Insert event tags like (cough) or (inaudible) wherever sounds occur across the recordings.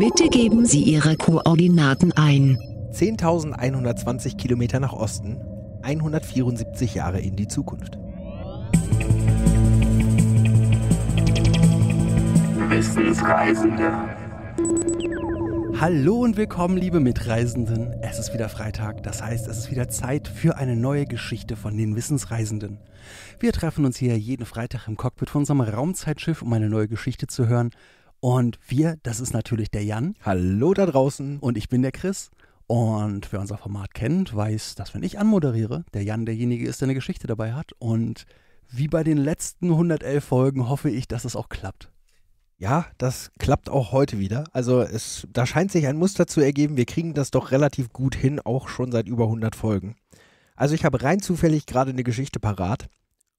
Bitte geben Sie Ihre Koordinaten ein. 10.120 Kilometer nach Osten, 174 Jahre in die Zukunft. Wissensreisende. Hallo und willkommen, liebe Mitreisenden. Es ist wieder Freitag, das heißt, es ist wieder Zeit für eine neue Geschichte von den Wissensreisenden. Wir treffen uns hier jeden Freitag im Cockpit von unserem Raumzeitschiff, um eine neue Geschichte zu hören, und wir, das ist natürlich der Jan. Hallo da draußen. Und ich bin der Chris. Und wer unser Format kennt, weiß, dass wenn ich anmoderiere, der Jan derjenige ist, der eine Geschichte dabei hat. Und wie bei den letzten 111 Folgen hoffe ich, dass es auch klappt. Ja, das klappt auch heute wieder. Also es, da scheint sich ein Muster zu ergeben. Wir kriegen das doch relativ gut hin, auch schon seit über 100 Folgen. Also ich habe rein zufällig gerade eine Geschichte parat.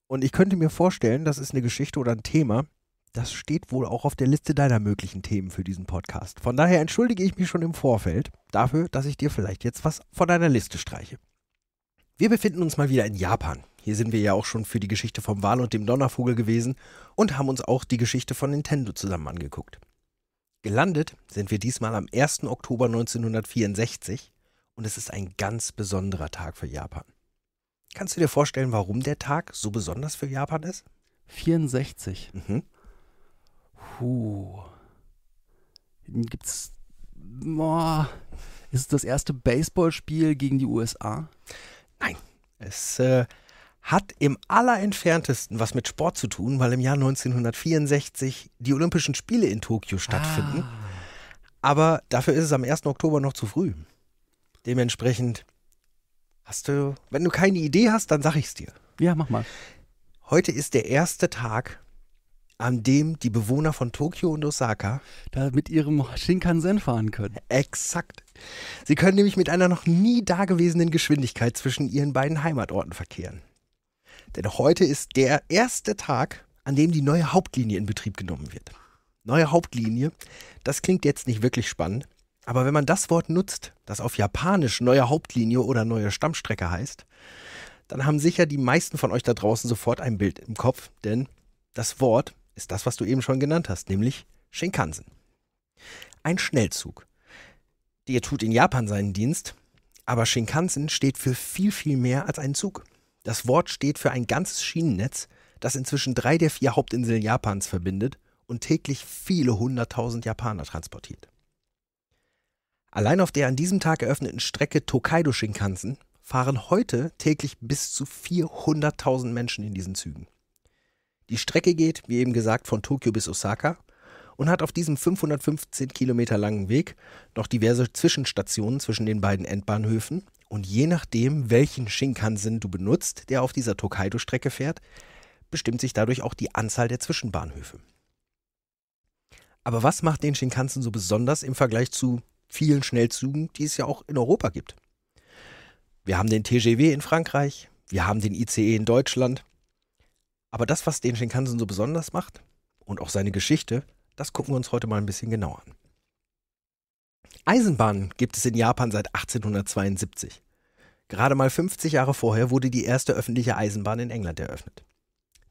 Und ich könnte mir vorstellen, das ist eine Geschichte oder ein Thema, das steht wohl auch auf der Liste deiner möglichen Themen für diesen Podcast. Von daher entschuldige ich mich schon im Vorfeld dafür, dass ich dir vielleicht jetzt was von deiner Liste streiche. Wir befinden uns mal wieder in Japan. Hier sind wir ja auch schon für die Geschichte vom Wal und dem Donnervogel gewesen und haben uns auch die Geschichte von Nintendo zusammen angeguckt. Gelandet sind wir diesmal am 1. Oktober 1964 und es ist ein ganz besonderer Tag für Japan. Kannst du dir vorstellen, warum der Tag so besonders für Japan ist? 64. Mhm. Huh. Gibt's. Boah. Ist es das erste Baseballspiel gegen die USA? Nein. Es äh, hat im allerentferntesten was mit Sport zu tun, weil im Jahr 1964 die Olympischen Spiele in Tokio stattfinden. Ah. Aber dafür ist es am 1. Oktober noch zu früh. Dementsprechend hast du, wenn du keine Idee hast, dann sag ich's dir. Ja, mach mal. Heute ist der erste Tag an dem die Bewohner von Tokio und Osaka da mit ihrem Shinkansen fahren können. Exakt. Sie können nämlich mit einer noch nie dagewesenen Geschwindigkeit zwischen ihren beiden Heimatorten verkehren. Denn heute ist der erste Tag, an dem die neue Hauptlinie in Betrieb genommen wird. Neue Hauptlinie, das klingt jetzt nicht wirklich spannend, aber wenn man das Wort nutzt, das auf Japanisch neue Hauptlinie oder neue Stammstrecke heißt, dann haben sicher die meisten von euch da draußen sofort ein Bild im Kopf, denn das Wort ist das, was du eben schon genannt hast, nämlich Shinkansen. Ein Schnellzug. Der tut in Japan seinen Dienst, aber Shinkansen steht für viel, viel mehr als ein Zug. Das Wort steht für ein ganzes Schienennetz, das inzwischen drei der vier Hauptinseln Japans verbindet und täglich viele hunderttausend Japaner transportiert. Allein auf der an diesem Tag eröffneten Strecke Tokaido Shinkansen fahren heute täglich bis zu 400.000 Menschen in diesen Zügen. Die Strecke geht, wie eben gesagt, von Tokio bis Osaka und hat auf diesem 515 Kilometer langen Weg noch diverse Zwischenstationen zwischen den beiden Endbahnhöfen. Und je nachdem, welchen Shinkansen du benutzt, der auf dieser Tokaido-Strecke fährt, bestimmt sich dadurch auch die Anzahl der Zwischenbahnhöfe. Aber was macht den Shinkansen so besonders im Vergleich zu vielen Schnellzügen, die es ja auch in Europa gibt? Wir haben den TGW in Frankreich, wir haben den ICE in Deutschland, aber das, was den Shinkansen so besonders macht und auch seine Geschichte, das gucken wir uns heute mal ein bisschen genauer an. Eisenbahnen gibt es in Japan seit 1872. Gerade mal 50 Jahre vorher wurde die erste öffentliche Eisenbahn in England eröffnet.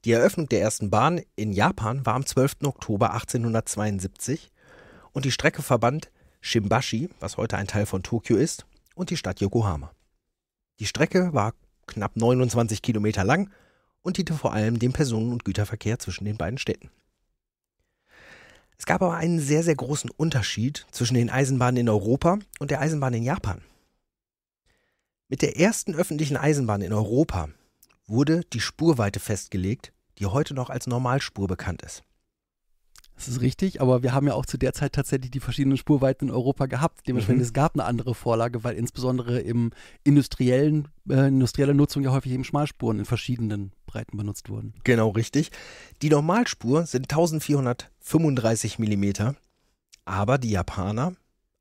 Die Eröffnung der ersten Bahn in Japan war am 12. Oktober 1872 und die Strecke verband Shimbashi, was heute ein Teil von Tokio ist, und die Stadt Yokohama. Die Strecke war knapp 29 Kilometer lang und diente vor allem dem Personen- und Güterverkehr zwischen den beiden Städten. Es gab aber einen sehr, sehr großen Unterschied zwischen den Eisenbahnen in Europa und der Eisenbahn in Japan. Mit der ersten öffentlichen Eisenbahn in Europa wurde die Spurweite festgelegt, die heute noch als Normalspur bekannt ist. Das ist richtig, aber wir haben ja auch zu der Zeit tatsächlich die verschiedenen Spurweiten in Europa gehabt. Dementsprechend, mhm. es gab eine andere Vorlage, weil insbesondere im industriellen, äh, industrielle Nutzung ja häufig eben Schmalspuren in verschiedenen Breiten benutzt wurden. Genau, richtig. Die Normalspur sind 1435 mm, aber die Japaner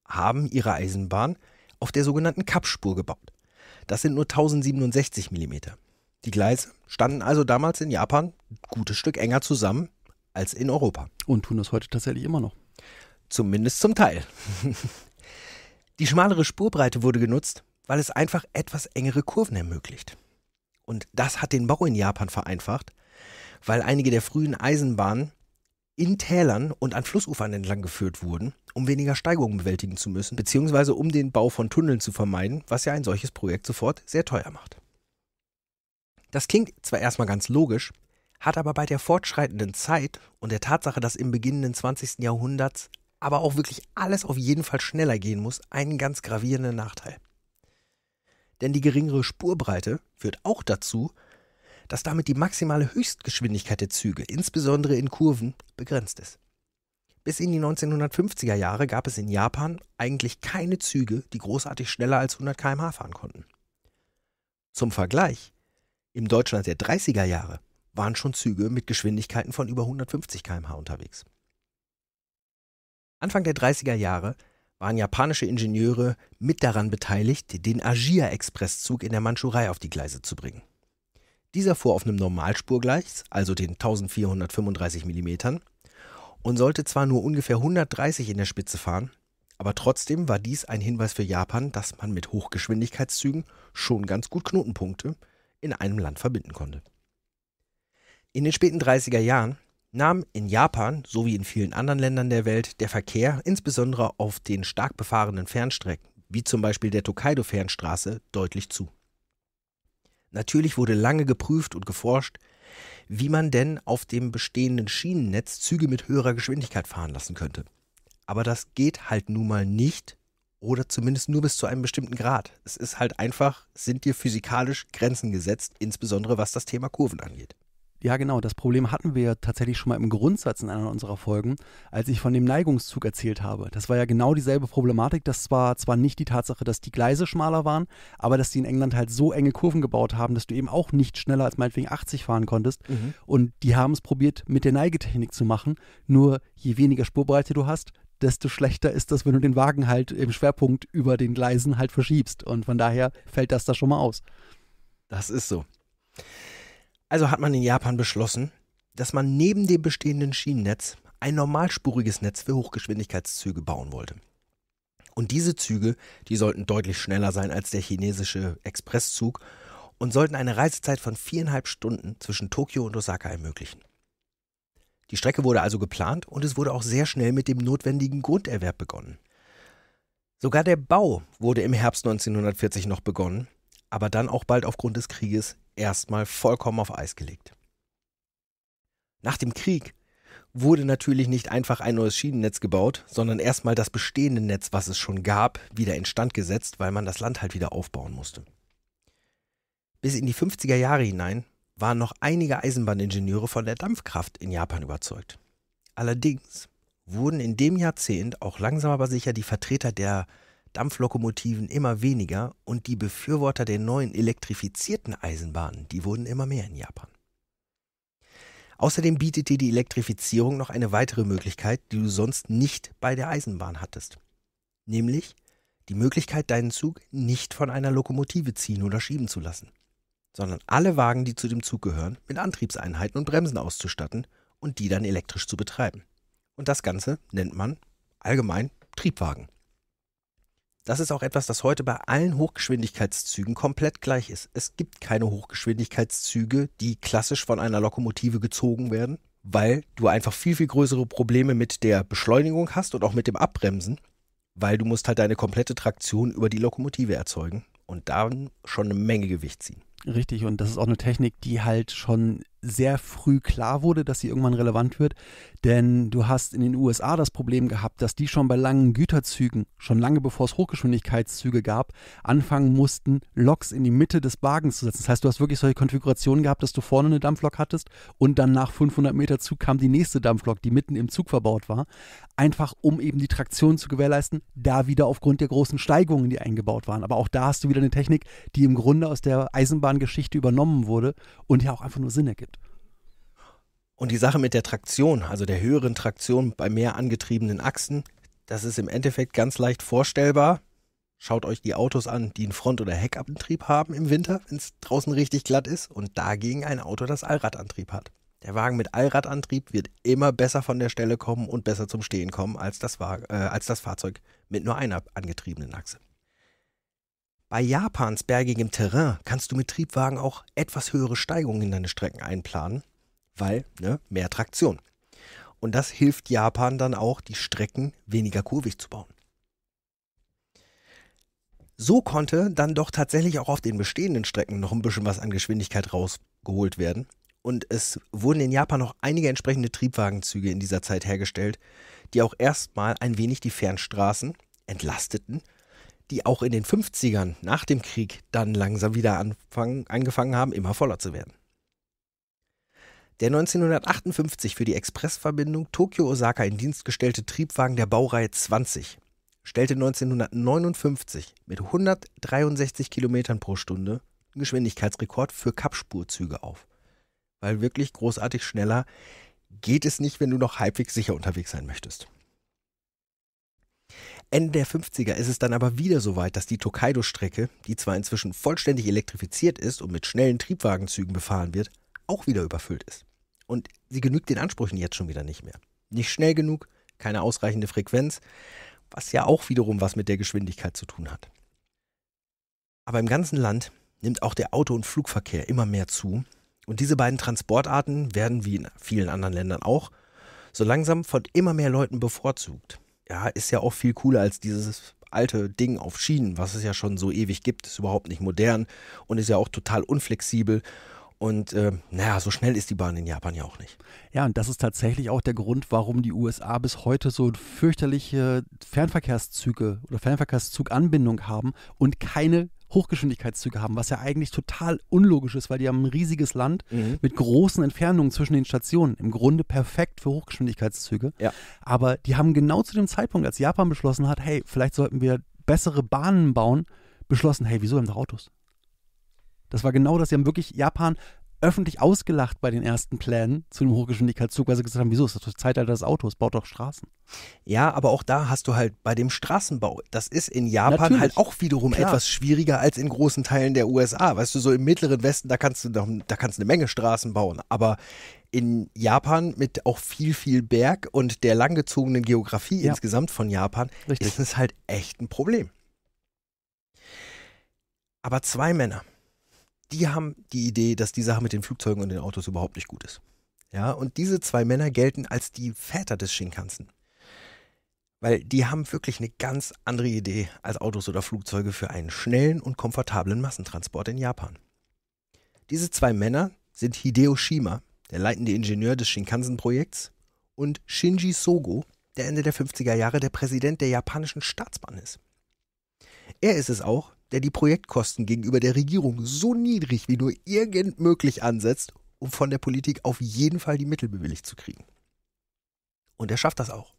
haben ihre Eisenbahn auf der sogenannten Kappspur gebaut. Das sind nur 1067 mm. Die Gleise standen also damals in Japan ein gutes Stück enger zusammen als in Europa. Und tun das heute tatsächlich immer noch. Zumindest zum Teil. (laughs) Die schmalere Spurbreite wurde genutzt, weil es einfach etwas engere Kurven ermöglicht. Und das hat den Bau in Japan vereinfacht, weil einige der frühen Eisenbahnen in Tälern und an Flussufern entlang geführt wurden, um weniger Steigungen bewältigen zu müssen, beziehungsweise um den Bau von Tunneln zu vermeiden, was ja ein solches Projekt sofort sehr teuer macht. Das klingt zwar erstmal ganz logisch, hat aber bei der fortschreitenden Zeit und der Tatsache, dass im beginnenden 20. Jahrhunderts aber auch wirklich alles auf jeden Fall schneller gehen muss, einen ganz gravierenden Nachteil. Denn die geringere Spurbreite führt auch dazu, dass damit die maximale Höchstgeschwindigkeit der Züge, insbesondere in Kurven, begrenzt ist. Bis in die 1950er Jahre gab es in Japan eigentlich keine Züge, die großartig schneller als 100 km/h fahren konnten. Zum Vergleich, im Deutschland der 30er Jahre waren schon Züge mit Geschwindigkeiten von über 150 km/h unterwegs. Anfang der 30er Jahre waren japanische Ingenieure mit daran beteiligt, den agia expresszug in der Mandschurei auf die Gleise zu bringen. Dieser fuhr auf einem Normalspurgleis, also den 1435 mm, und sollte zwar nur ungefähr 130 in der Spitze fahren, aber trotzdem war dies ein Hinweis für Japan, dass man mit Hochgeschwindigkeitszügen schon ganz gut Knotenpunkte in einem Land verbinden konnte. In den späten 30er Jahren nahm in Japan sowie in vielen anderen Ländern der Welt der Verkehr, insbesondere auf den stark befahrenen Fernstrecken, wie zum Beispiel der Tokaido-Fernstraße, deutlich zu. Natürlich wurde lange geprüft und geforscht, wie man denn auf dem bestehenden Schienennetz Züge mit höherer Geschwindigkeit fahren lassen könnte. Aber das geht halt nun mal nicht oder zumindest nur bis zu einem bestimmten Grad. Es ist halt einfach, sind dir physikalisch Grenzen gesetzt, insbesondere was das Thema Kurven angeht. Ja, genau. Das Problem hatten wir tatsächlich schon mal im Grundsatz in einer unserer Folgen, als ich von dem Neigungszug erzählt habe. Das war ja genau dieselbe Problematik. Das war zwar nicht die Tatsache, dass die Gleise schmaler waren, aber dass die in England halt so enge Kurven gebaut haben, dass du eben auch nicht schneller als meinetwegen 80 fahren konntest. Mhm. Und die haben es probiert, mit der Neigetechnik zu machen. Nur je weniger Spurbreite du hast, desto schlechter ist das, wenn du den Wagen halt im Schwerpunkt über den Gleisen halt verschiebst. Und von daher fällt das da schon mal aus. Das ist so. Also hat man in Japan beschlossen, dass man neben dem bestehenden Schienennetz ein normalspuriges Netz für Hochgeschwindigkeitszüge bauen wollte. Und diese Züge, die sollten deutlich schneller sein als der chinesische Expresszug und sollten eine Reisezeit von viereinhalb Stunden zwischen Tokio und Osaka ermöglichen. Die Strecke wurde also geplant und es wurde auch sehr schnell mit dem notwendigen Grunderwerb begonnen. Sogar der Bau wurde im Herbst 1940 noch begonnen, aber dann auch bald aufgrund des Krieges erstmal vollkommen auf Eis gelegt. Nach dem Krieg wurde natürlich nicht einfach ein neues Schienennetz gebaut, sondern erstmal das bestehende Netz, was es schon gab, wieder instand gesetzt, weil man das Land halt wieder aufbauen musste. Bis in die 50er Jahre hinein waren noch einige Eisenbahningenieure von der Dampfkraft in Japan überzeugt. Allerdings wurden in dem Jahrzehnt auch langsam aber sicher die Vertreter der Dampflokomotiven immer weniger und die Befürworter der neuen elektrifizierten Eisenbahnen, die wurden immer mehr in Japan. Außerdem bietet dir die Elektrifizierung noch eine weitere Möglichkeit, die du sonst nicht bei der Eisenbahn hattest. Nämlich die Möglichkeit, deinen Zug nicht von einer Lokomotive ziehen oder schieben zu lassen, sondern alle Wagen, die zu dem Zug gehören, mit Antriebseinheiten und Bremsen auszustatten und die dann elektrisch zu betreiben. Und das Ganze nennt man allgemein Triebwagen. Das ist auch etwas, das heute bei allen Hochgeschwindigkeitszügen komplett gleich ist. Es gibt keine Hochgeschwindigkeitszüge, die klassisch von einer Lokomotive gezogen werden, weil du einfach viel, viel größere Probleme mit der Beschleunigung hast und auch mit dem Abbremsen, weil du musst halt deine komplette Traktion über die Lokomotive erzeugen und dann schon eine Menge Gewicht ziehen. Richtig, und das ist auch eine Technik, die halt schon sehr früh klar wurde, dass sie irgendwann relevant wird. Denn du hast in den USA das Problem gehabt, dass die schon bei langen Güterzügen, schon lange bevor es Hochgeschwindigkeitszüge gab, anfangen mussten, Loks in die Mitte des Wagens zu setzen. Das heißt, du hast wirklich solche Konfigurationen gehabt, dass du vorne eine Dampflok hattest und dann nach 500 Meter Zug kam die nächste Dampflok, die mitten im Zug verbaut war. Einfach, um eben die Traktion zu gewährleisten, da wieder aufgrund der großen Steigungen, die eingebaut waren. Aber auch da hast du wieder eine Technik, die im Grunde aus der Eisenbahn wunderbaren Geschichte übernommen wurde und ja auch einfach nur Sinn ergibt. Und die Sache mit der Traktion, also der höheren Traktion bei mehr angetriebenen Achsen, das ist im Endeffekt ganz leicht vorstellbar. Schaut euch die Autos an, die einen Front- oder Heckantrieb haben im Winter, wenn es draußen richtig glatt ist, und dagegen ein Auto, das Allradantrieb hat. Der Wagen mit Allradantrieb wird immer besser von der Stelle kommen und besser zum Stehen kommen als das, äh, als das Fahrzeug mit nur einer angetriebenen Achse. Bei Japans bergigem Terrain kannst du mit Triebwagen auch etwas höhere Steigungen in deine Strecken einplanen, weil ne, mehr Traktion. Und das hilft Japan dann auch, die Strecken weniger kurvig zu bauen. So konnte dann doch tatsächlich auch auf den bestehenden Strecken noch ein bisschen was an Geschwindigkeit rausgeholt werden. Und es wurden in Japan noch einige entsprechende Triebwagenzüge in dieser Zeit hergestellt, die auch erstmal ein wenig die Fernstraßen entlasteten die auch in den 50ern nach dem Krieg dann langsam wieder anfangen, angefangen haben, immer voller zu werden. Der 1958 für die Expressverbindung Tokio-Osaka in Dienst gestellte Triebwagen der Baureihe 20 stellte 1959 mit 163 Kilometern pro Stunde einen Geschwindigkeitsrekord für Kappspurzüge auf. Weil wirklich großartig schneller geht es nicht, wenn du noch halbwegs sicher unterwegs sein möchtest. Ende der 50er ist es dann aber wieder so weit, dass die Tokaido-Strecke, die zwar inzwischen vollständig elektrifiziert ist und mit schnellen Triebwagenzügen befahren wird, auch wieder überfüllt ist. Und sie genügt den Ansprüchen jetzt schon wieder nicht mehr. Nicht schnell genug, keine ausreichende Frequenz, was ja auch wiederum was mit der Geschwindigkeit zu tun hat. Aber im ganzen Land nimmt auch der Auto- und Flugverkehr immer mehr zu. Und diese beiden Transportarten werden, wie in vielen anderen Ländern auch, so langsam von immer mehr Leuten bevorzugt ja, ist ja auch viel cooler als dieses alte Ding auf Schienen, was es ja schon so ewig gibt, ist überhaupt nicht modern und ist ja auch total unflexibel. Und äh, naja, so schnell ist die Bahn in Japan ja auch nicht. Ja, und das ist tatsächlich auch der Grund, warum die USA bis heute so fürchterliche Fernverkehrszüge oder Fernverkehrszuganbindung haben und keine Hochgeschwindigkeitszüge haben, was ja eigentlich total unlogisch ist, weil die haben ein riesiges Land mhm. mit großen Entfernungen zwischen den Stationen. Im Grunde perfekt für Hochgeschwindigkeitszüge. Ja. Aber die haben genau zu dem Zeitpunkt, als Japan beschlossen hat, hey, vielleicht sollten wir bessere Bahnen bauen, beschlossen, hey, wieso haben wir Autos? Das war genau das. Sie haben wirklich Japan öffentlich ausgelacht bei den ersten Plänen zu dem Hochgeschwindigkeitszug, halt weil sie gesagt haben, wieso ist das das Zeitalter des Autos, baut doch Straßen. Ja, aber auch da hast du halt bei dem Straßenbau, das ist in Japan halt Natürlich. halt auch wiederum Klar. etwas schwieriger als in großen Teilen der USA. Weißt du, so im mittleren Westen, da kannst du, da kannst du eine Menge Straßen bauen, aber in Japan mit auch viel, viel Berg und der langgezogenen Geografie ja. insgesamt von Japan Richtig. ist es halt echt ein Problem. Aber zwei Männer die haben die Idee, dass die Sache mit den Flugzeugen und den Autos überhaupt nicht gut ist. Ja, und diese zwei Männer gelten als die Väter des Shinkansen. Weil die haben wirklich eine ganz andere Idee als Autos oder Flugzeuge für einen schnellen und komfortablen Massentransport in Japan. Diese zwei Männer sind Hideo Shima, der leitende Ingenieur des Shinkansen-Projekts, und Shinji Sogo, der Ende der 50er Jahre der Präsident der japanischen Staatsbahn ist. Er ist es auch, der die Projektkosten gegenüber der Regierung so niedrig wie nur irgend möglich ansetzt, um von der Politik auf jeden Fall die Mittel bewilligt zu kriegen. Und er schafft das auch.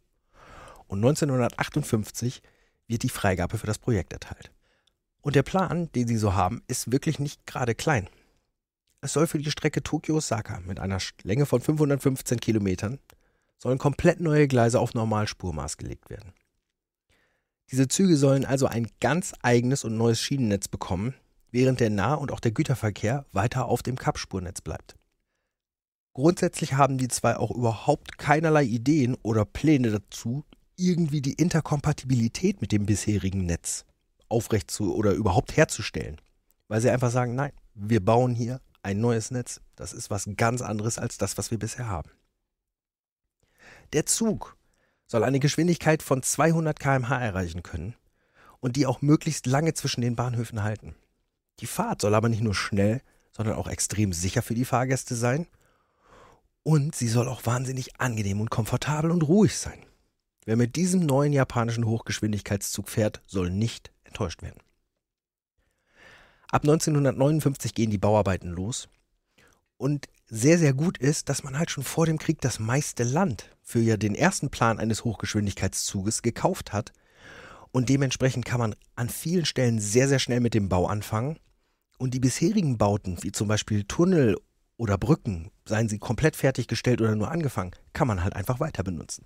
Und 1958 wird die Freigabe für das Projekt erteilt. Und der Plan, den sie so haben, ist wirklich nicht gerade klein. Es soll für die Strecke Tokio-Osaka mit einer Länge von 515 Kilometern sollen komplett neue Gleise auf Normalspurmaß gelegt werden. Diese Züge sollen also ein ganz eigenes und neues Schienennetz bekommen, während der Nah- und auch der Güterverkehr weiter auf dem Kappspurnetz bleibt. Grundsätzlich haben die zwei auch überhaupt keinerlei Ideen oder Pläne dazu, irgendwie die Interkompatibilität mit dem bisherigen Netz aufrecht zu oder überhaupt herzustellen. Weil sie einfach sagen, nein, wir bauen hier ein neues Netz. Das ist was ganz anderes als das, was wir bisher haben. Der Zug soll eine Geschwindigkeit von 200 km/h erreichen können und die auch möglichst lange zwischen den Bahnhöfen halten. Die Fahrt soll aber nicht nur schnell, sondern auch extrem sicher für die Fahrgäste sein und sie soll auch wahnsinnig angenehm und komfortabel und ruhig sein. Wer mit diesem neuen japanischen Hochgeschwindigkeitszug fährt, soll nicht enttäuscht werden. Ab 1959 gehen die Bauarbeiten los und sehr, sehr gut ist, dass man halt schon vor dem Krieg das meiste Land für ja den ersten Plan eines Hochgeschwindigkeitszuges gekauft hat. Und dementsprechend kann man an vielen Stellen sehr, sehr schnell mit dem Bau anfangen. Und die bisherigen Bauten, wie zum Beispiel Tunnel oder Brücken, seien sie komplett fertiggestellt oder nur angefangen, kann man halt einfach weiter benutzen.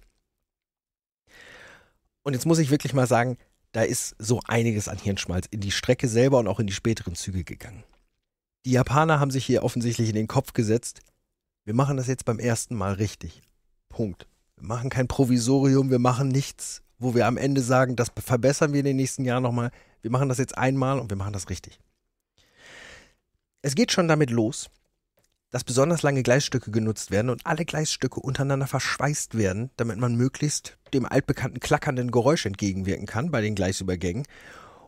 Und jetzt muss ich wirklich mal sagen, da ist so einiges an Hirnschmalz in die Strecke selber und auch in die späteren Züge gegangen die Japaner haben sich hier offensichtlich in den Kopf gesetzt, wir machen das jetzt beim ersten Mal richtig. Punkt. Wir machen kein Provisorium, wir machen nichts, wo wir am Ende sagen, das verbessern wir in den nächsten Jahren nochmal. Wir machen das jetzt einmal und wir machen das richtig. Es geht schon damit los, dass besonders lange Gleisstücke genutzt werden und alle Gleisstücke untereinander verschweißt werden, damit man möglichst dem altbekannten klackernden Geräusch entgegenwirken kann bei den Gleisübergängen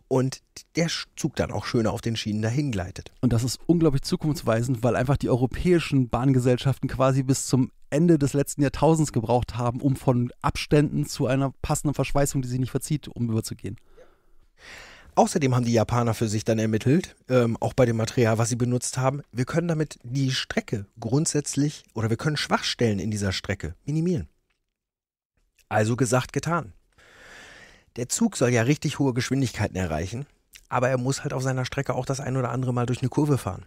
und der Zug dann auch schöner auf den Schienen dahin gleitet. Und das ist unglaublich zukunftsweisend, weil einfach die europäischen Bahngesellschaften quasi bis zum Ende des letzten Jahrtausends gebraucht haben, um von Abständen zu einer passenden Verschweißung, die sich nicht verzieht, um überzugehen. Außerdem haben die Japaner für sich dann ermittelt, ähm, auch bei dem Material, was sie benutzt haben, wir können damit die Strecke grundsätzlich oder wir können Schwachstellen in dieser Strecke minimieren. Also gesagt, getan. Der Zug soll ja richtig hohe Geschwindigkeiten erreichen, aber er muss halt auf seiner Strecke auch das ein oder andere Mal durch eine Kurve fahren.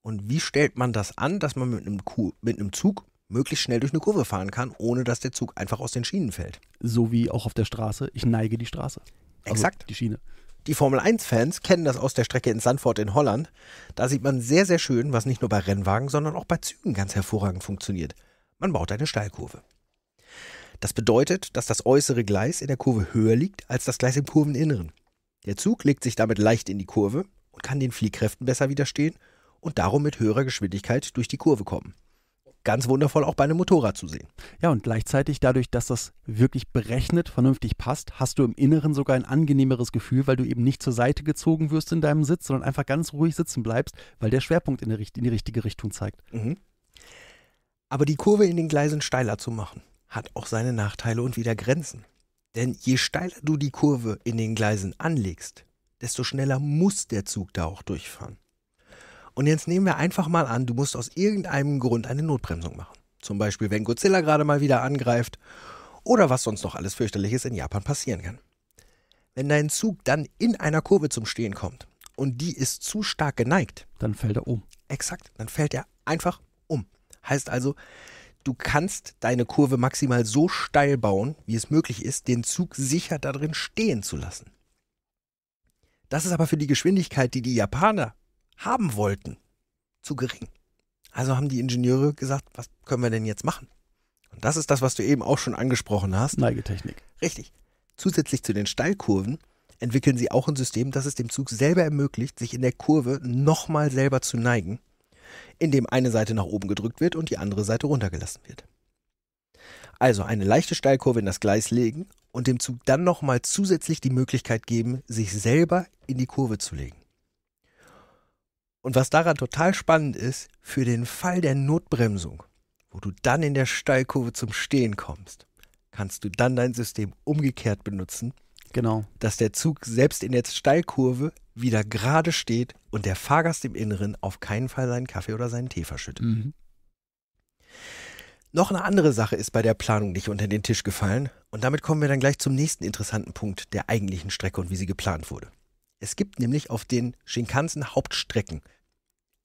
Und wie stellt man das an, dass man mit einem, mit einem Zug möglichst schnell durch eine Kurve fahren kann, ohne dass der Zug einfach aus den Schienen fällt? So wie auch auf der Straße. Ich neige die Straße. Also Exakt. Die Schiene. Die Formel 1-Fans kennen das aus der Strecke in Sandford in Holland. Da sieht man sehr, sehr schön, was nicht nur bei Rennwagen, sondern auch bei Zügen ganz hervorragend funktioniert. Man baut eine Steilkurve. Das bedeutet, dass das äußere Gleis in der Kurve höher liegt als das Gleis im Kurveninneren. Der Zug legt sich damit leicht in die Kurve und kann den Fliehkräften besser widerstehen und darum mit höherer Geschwindigkeit durch die Kurve kommen. Ganz wundervoll auch bei einem Motorrad zu sehen. Ja, und gleichzeitig dadurch, dass das wirklich berechnet, vernünftig passt, hast du im Inneren sogar ein angenehmeres Gefühl, weil du eben nicht zur Seite gezogen wirst in deinem Sitz, sondern einfach ganz ruhig sitzen bleibst, weil der Schwerpunkt in, die richtige Richtung zeigt. Mhm. Aber die Kurve in den Gleisen steiler zu machen, hat auch seine Nachteile und wieder Grenzen. Denn je steiler du die Kurve in den Gleisen anlegst, desto schneller muss der Zug da auch durchfahren. Und jetzt nehmen wir einfach mal an, du musst aus irgendeinem Grund eine Notbremsung machen. Zum Beispiel, wenn Godzilla gerade mal wieder angreift oder was sonst noch alles fürchterliches in Japan passieren kann. Wenn dein Zug dann in einer Kurve zum Stehen kommt und die ist zu stark geneigt, dann fällt er um. Exakt, dann fällt er einfach um. Heißt also, du kannst deine Kurve maximal so steil bauen, wie es möglich ist, den Zug sicher darin stehen zu lassen. Das ist aber für die Geschwindigkeit, die die Japaner haben wollten, zu gering. Also haben die Ingenieure gesagt, was können wir denn jetzt machen? Und das ist das, was du eben auch schon angesprochen hast. Neigetechnik. Richtig. Zusätzlich zu den Steilkurven entwickeln sie auch ein System, das es dem Zug selber ermöglicht, sich in der Kurve nochmal selber zu neigen in dem eine Seite nach oben gedrückt wird und die andere Seite runtergelassen wird. Also eine leichte Steilkurve in das Gleis legen und dem Zug dann nochmal zusätzlich die Möglichkeit geben, sich selber in die Kurve zu legen. Und was daran total spannend ist, für den Fall der Notbremsung, wo du dann in der Steilkurve zum Stehen kommst, kannst du dann dein System umgekehrt benutzen Genau. Dass der Zug selbst in der Steilkurve wieder gerade steht und der Fahrgast im Inneren auf keinen Fall seinen Kaffee oder seinen Tee verschüttet. Mhm. Noch eine andere Sache ist bei der Planung nicht unter den Tisch gefallen und damit kommen wir dann gleich zum nächsten interessanten Punkt der eigentlichen Strecke und wie sie geplant wurde. Es gibt nämlich auf den Shinkansen Hauptstrecken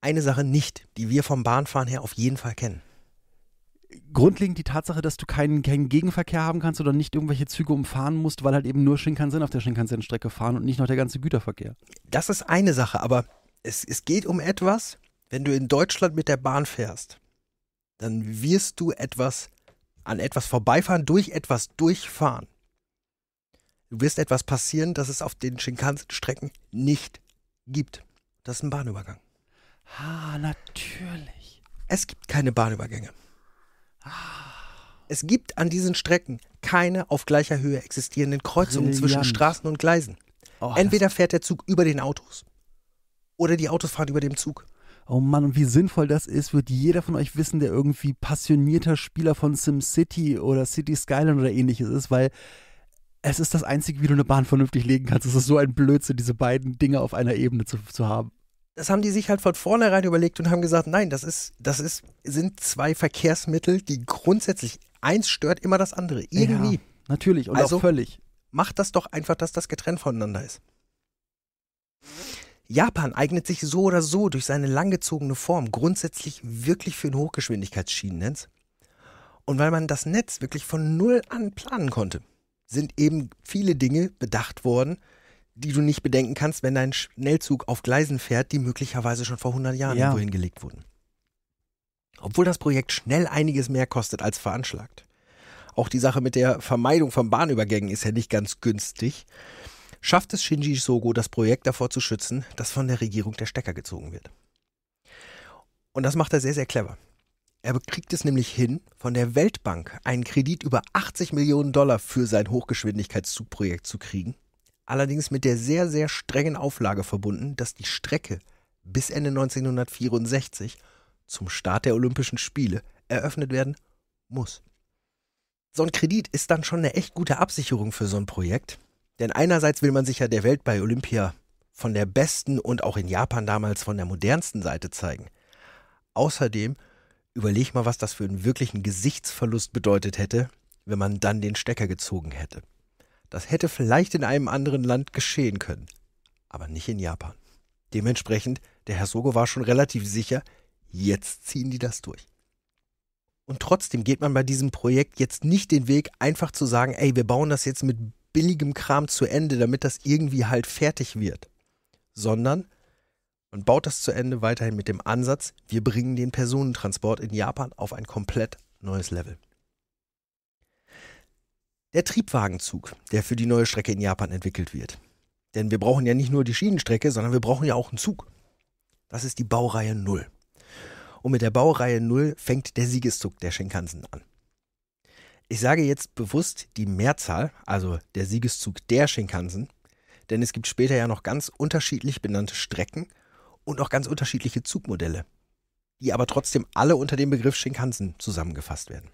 eine Sache nicht, die wir vom Bahnfahren her auf jeden Fall kennen grundlegend die Tatsache, dass du keinen, keinen Gegenverkehr haben kannst oder nicht irgendwelche Züge umfahren musst, weil halt eben nur Shinkansen auf der Shinkansen-Strecke fahren und nicht noch der ganze Güterverkehr. Das ist eine Sache, aber es, es geht um etwas, wenn du in Deutschland mit der Bahn fährst, dann wirst du etwas an etwas vorbeifahren, durch etwas durchfahren. Du wirst etwas passieren, das es auf den Shinkansen-Strecken nicht gibt. Das ist ein Bahnübergang. Ah, natürlich. Es gibt keine Bahnübergänge. Es gibt an diesen Strecken keine auf gleicher Höhe existierenden Kreuzungen Brilliant. zwischen Straßen und Gleisen. Oh, Entweder fährt der Zug über den Autos oder die Autos fahren über dem Zug. Oh Mann, und wie sinnvoll das ist, wird jeder von euch wissen, der irgendwie passionierter Spieler von SimCity oder City Skyline oder ähnliches ist, weil es ist das Einzige, wie du eine Bahn vernünftig legen kannst. Es ist so ein Blödsinn, diese beiden Dinge auf einer Ebene zu, zu haben das haben die sich halt von vornherein überlegt und haben gesagt, nein, das ist, das ist, sind zwei Verkehrsmittel, die grundsätzlich eins stört immer das andere. Irgendwie. Ja, natürlich und also auch völlig. Macht das doch einfach, dass das getrennt voneinander ist. Japan eignet sich so oder so durch seine langgezogene Form grundsätzlich wirklich für ein Hochgeschwindigkeitsschienennetz. Und weil man das Netz wirklich von null an planen konnte, sind eben viele Dinge bedacht worden, die du nicht bedenken kannst, wenn dein Schnellzug auf Gleisen fährt, die möglicherweise schon vor 100 Jahren ja. irgendwo hingelegt wurden. Obwohl das Projekt schnell einiges mehr kostet als veranschlagt. Auch die Sache mit der Vermeidung von Bahnübergängen ist ja nicht ganz günstig. Schafft es Shinji Sogo, das Projekt davor zu schützen, dass von der Regierung der Stecker gezogen wird? Und das macht er sehr, sehr clever. Er kriegt es nämlich hin, von der Weltbank einen Kredit über 80 Millionen Dollar für sein Hochgeschwindigkeitszugprojekt zu kriegen allerdings mit der sehr, sehr strengen Auflage verbunden, dass die Strecke bis Ende 1964 zum Start der Olympischen Spiele eröffnet werden muss. So ein Kredit ist dann schon eine echt gute Absicherung für so ein Projekt, denn einerseits will man sich ja der Welt bei Olympia von der besten und auch in Japan damals von der modernsten Seite zeigen. Außerdem überleg mal, was das für einen wirklichen Gesichtsverlust bedeutet hätte, wenn man dann den Stecker gezogen hätte. Das hätte vielleicht in einem anderen Land geschehen können, aber nicht in Japan. Dementsprechend, der Herr Sogo war schon relativ sicher, jetzt ziehen die das durch. Und trotzdem geht man bei diesem Projekt jetzt nicht den Weg, einfach zu sagen, ey, wir bauen das jetzt mit billigem Kram zu Ende, damit das irgendwie halt fertig wird, sondern man baut das zu Ende weiterhin mit dem Ansatz, wir bringen den Personentransport in Japan auf ein komplett neues Level. Der Triebwagenzug, der für die neue Strecke in Japan entwickelt wird. Denn wir brauchen ja nicht nur die Schienenstrecke, sondern wir brauchen ja auch einen Zug. Das ist die Baureihe 0. Und mit der Baureihe 0 fängt der Siegeszug der Shinkansen an. Ich sage jetzt bewusst die Mehrzahl, also der Siegeszug der Shinkansen, denn es gibt später ja noch ganz unterschiedlich benannte Strecken und auch ganz unterschiedliche Zugmodelle, die aber trotzdem alle unter dem Begriff Shinkansen zusammengefasst werden.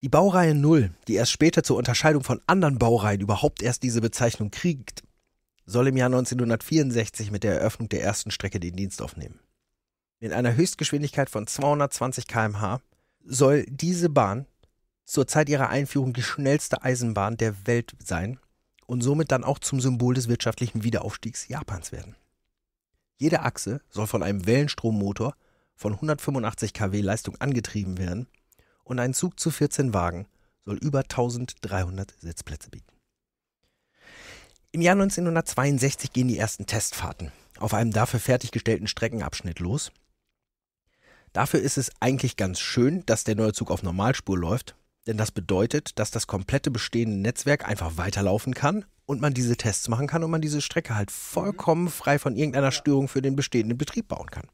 Die Baureihe 0, die erst später zur Unterscheidung von anderen Baureihen überhaupt erst diese Bezeichnung kriegt, soll im Jahr 1964 mit der Eröffnung der ersten Strecke den Dienst aufnehmen. In einer Höchstgeschwindigkeit von 220 km/h soll diese Bahn zur Zeit ihrer Einführung die schnellste Eisenbahn der Welt sein und somit dann auch zum Symbol des wirtschaftlichen Wiederaufstiegs Japans werden. Jede Achse soll von einem Wellenstrommotor von 185 kW Leistung angetrieben werden und ein Zug zu 14 Wagen soll über 1300 Sitzplätze bieten. Im Jahr 1962 gehen die ersten Testfahrten auf einem dafür fertiggestellten Streckenabschnitt los. Dafür ist es eigentlich ganz schön, dass der neue Zug auf Normalspur läuft, denn das bedeutet, dass das komplette bestehende Netzwerk einfach weiterlaufen kann und man diese Tests machen kann und man diese Strecke halt vollkommen mhm. frei von irgendeiner Störung für den bestehenden Betrieb bauen kann.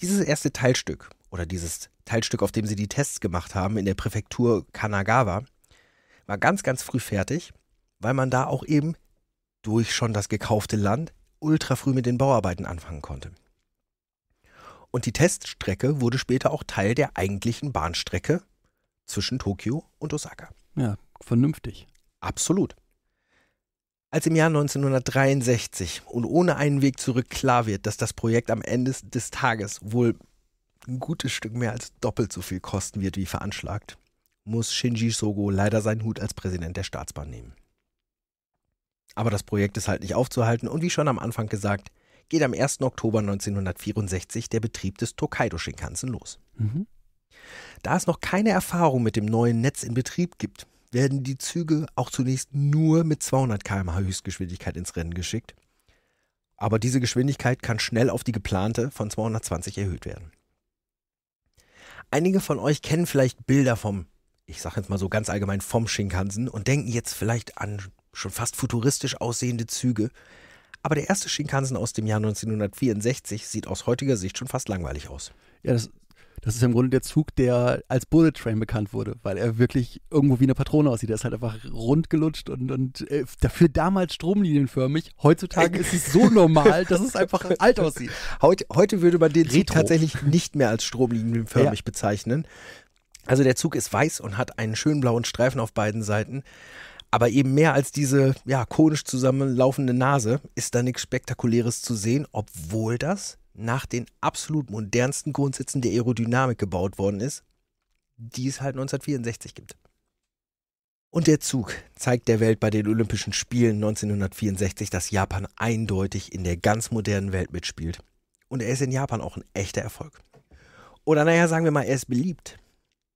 Dieses erste Teilstück oder dieses Teilstück, auf dem sie die Tests gemacht haben in der Präfektur Kanagawa, war ganz, ganz früh fertig, weil man da auch eben durch schon das gekaufte Land ultra früh mit den Bauarbeiten anfangen konnte. Und die Teststrecke wurde später auch Teil der eigentlichen Bahnstrecke zwischen Tokio und Osaka. Ja, vernünftig. Absolut. Als im Jahr 1963 und ohne einen Weg zurück klar wird, dass das Projekt am Ende des Tages wohl ein gutes Stück mehr als doppelt so viel kosten wird wie veranschlagt, muss Shinji Sogo leider seinen Hut als Präsident der Staatsbahn nehmen. Aber das Projekt ist halt nicht aufzuhalten und wie schon am Anfang gesagt, geht am 1. Oktober 1964 der Betrieb des Tokaido Shinkansen los. Mhm. Da es noch keine Erfahrung mit dem neuen Netz in Betrieb gibt, werden die Züge auch zunächst nur mit 200 km/h Höchstgeschwindigkeit ins Rennen geschickt. Aber diese Geschwindigkeit kann schnell auf die geplante von 220 erhöht werden. Einige von euch kennen vielleicht Bilder vom, ich sage jetzt mal so ganz allgemein vom Shinkansen und denken jetzt vielleicht an schon fast futuristisch aussehende Züge. Aber der erste Shinkansen aus dem Jahr 1964 sieht aus heutiger Sicht schon fast langweilig aus. Ja, das das ist im Grunde der Zug, der als Bullet Train bekannt wurde, weil er wirklich irgendwo wie eine Patrone aussieht. Er ist halt einfach rund gelutscht und, und äh, dafür damals stromlinienförmig. Heutzutage ist es so normal, dass es (laughs) einfach alt aussieht. Heute, heute würde man den Retro. Zug tatsächlich nicht mehr als stromlinienförmig ja. bezeichnen. Also der Zug ist weiß und hat einen schönen blauen Streifen auf beiden Seiten. Aber eben mehr als diese ja, konisch zusammenlaufende Nase ist da nichts Spektakuläres zu sehen, obwohl das nach den absolut modernsten Grundsätzen der Aerodynamik gebaut worden ist, die es halt 1964 gibt. Und der Zug zeigt der Welt bei den Olympischen Spielen 1964, dass Japan eindeutig in der ganz modernen Welt mitspielt. Und er ist in Japan auch ein echter Erfolg. Oder naja, sagen wir mal, er ist beliebt.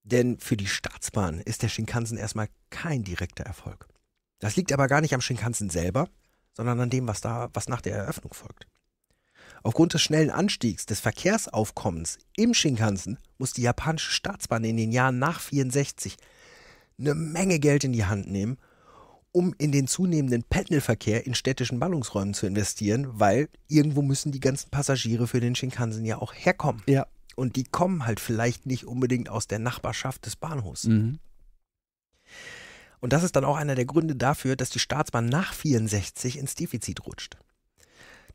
Denn für die Staatsbahn ist der Shinkansen erstmal kein direkter Erfolg. Das liegt aber gar nicht am Shinkansen selber, sondern an dem, was da, was nach der Eröffnung folgt. Aufgrund des schnellen Anstiegs des Verkehrsaufkommens im Shinkansen muss die japanische Staatsbahn in den Jahren nach 64 eine Menge Geld in die Hand nehmen, um in den zunehmenden Pendelverkehr in städtischen Ballungsräumen zu investieren, weil irgendwo müssen die ganzen Passagiere für den Shinkansen ja auch herkommen. Ja. Und die kommen halt vielleicht nicht unbedingt aus der Nachbarschaft des Bahnhofs. Mhm. Und das ist dann auch einer der Gründe dafür, dass die Staatsbahn nach 64 ins Defizit rutscht.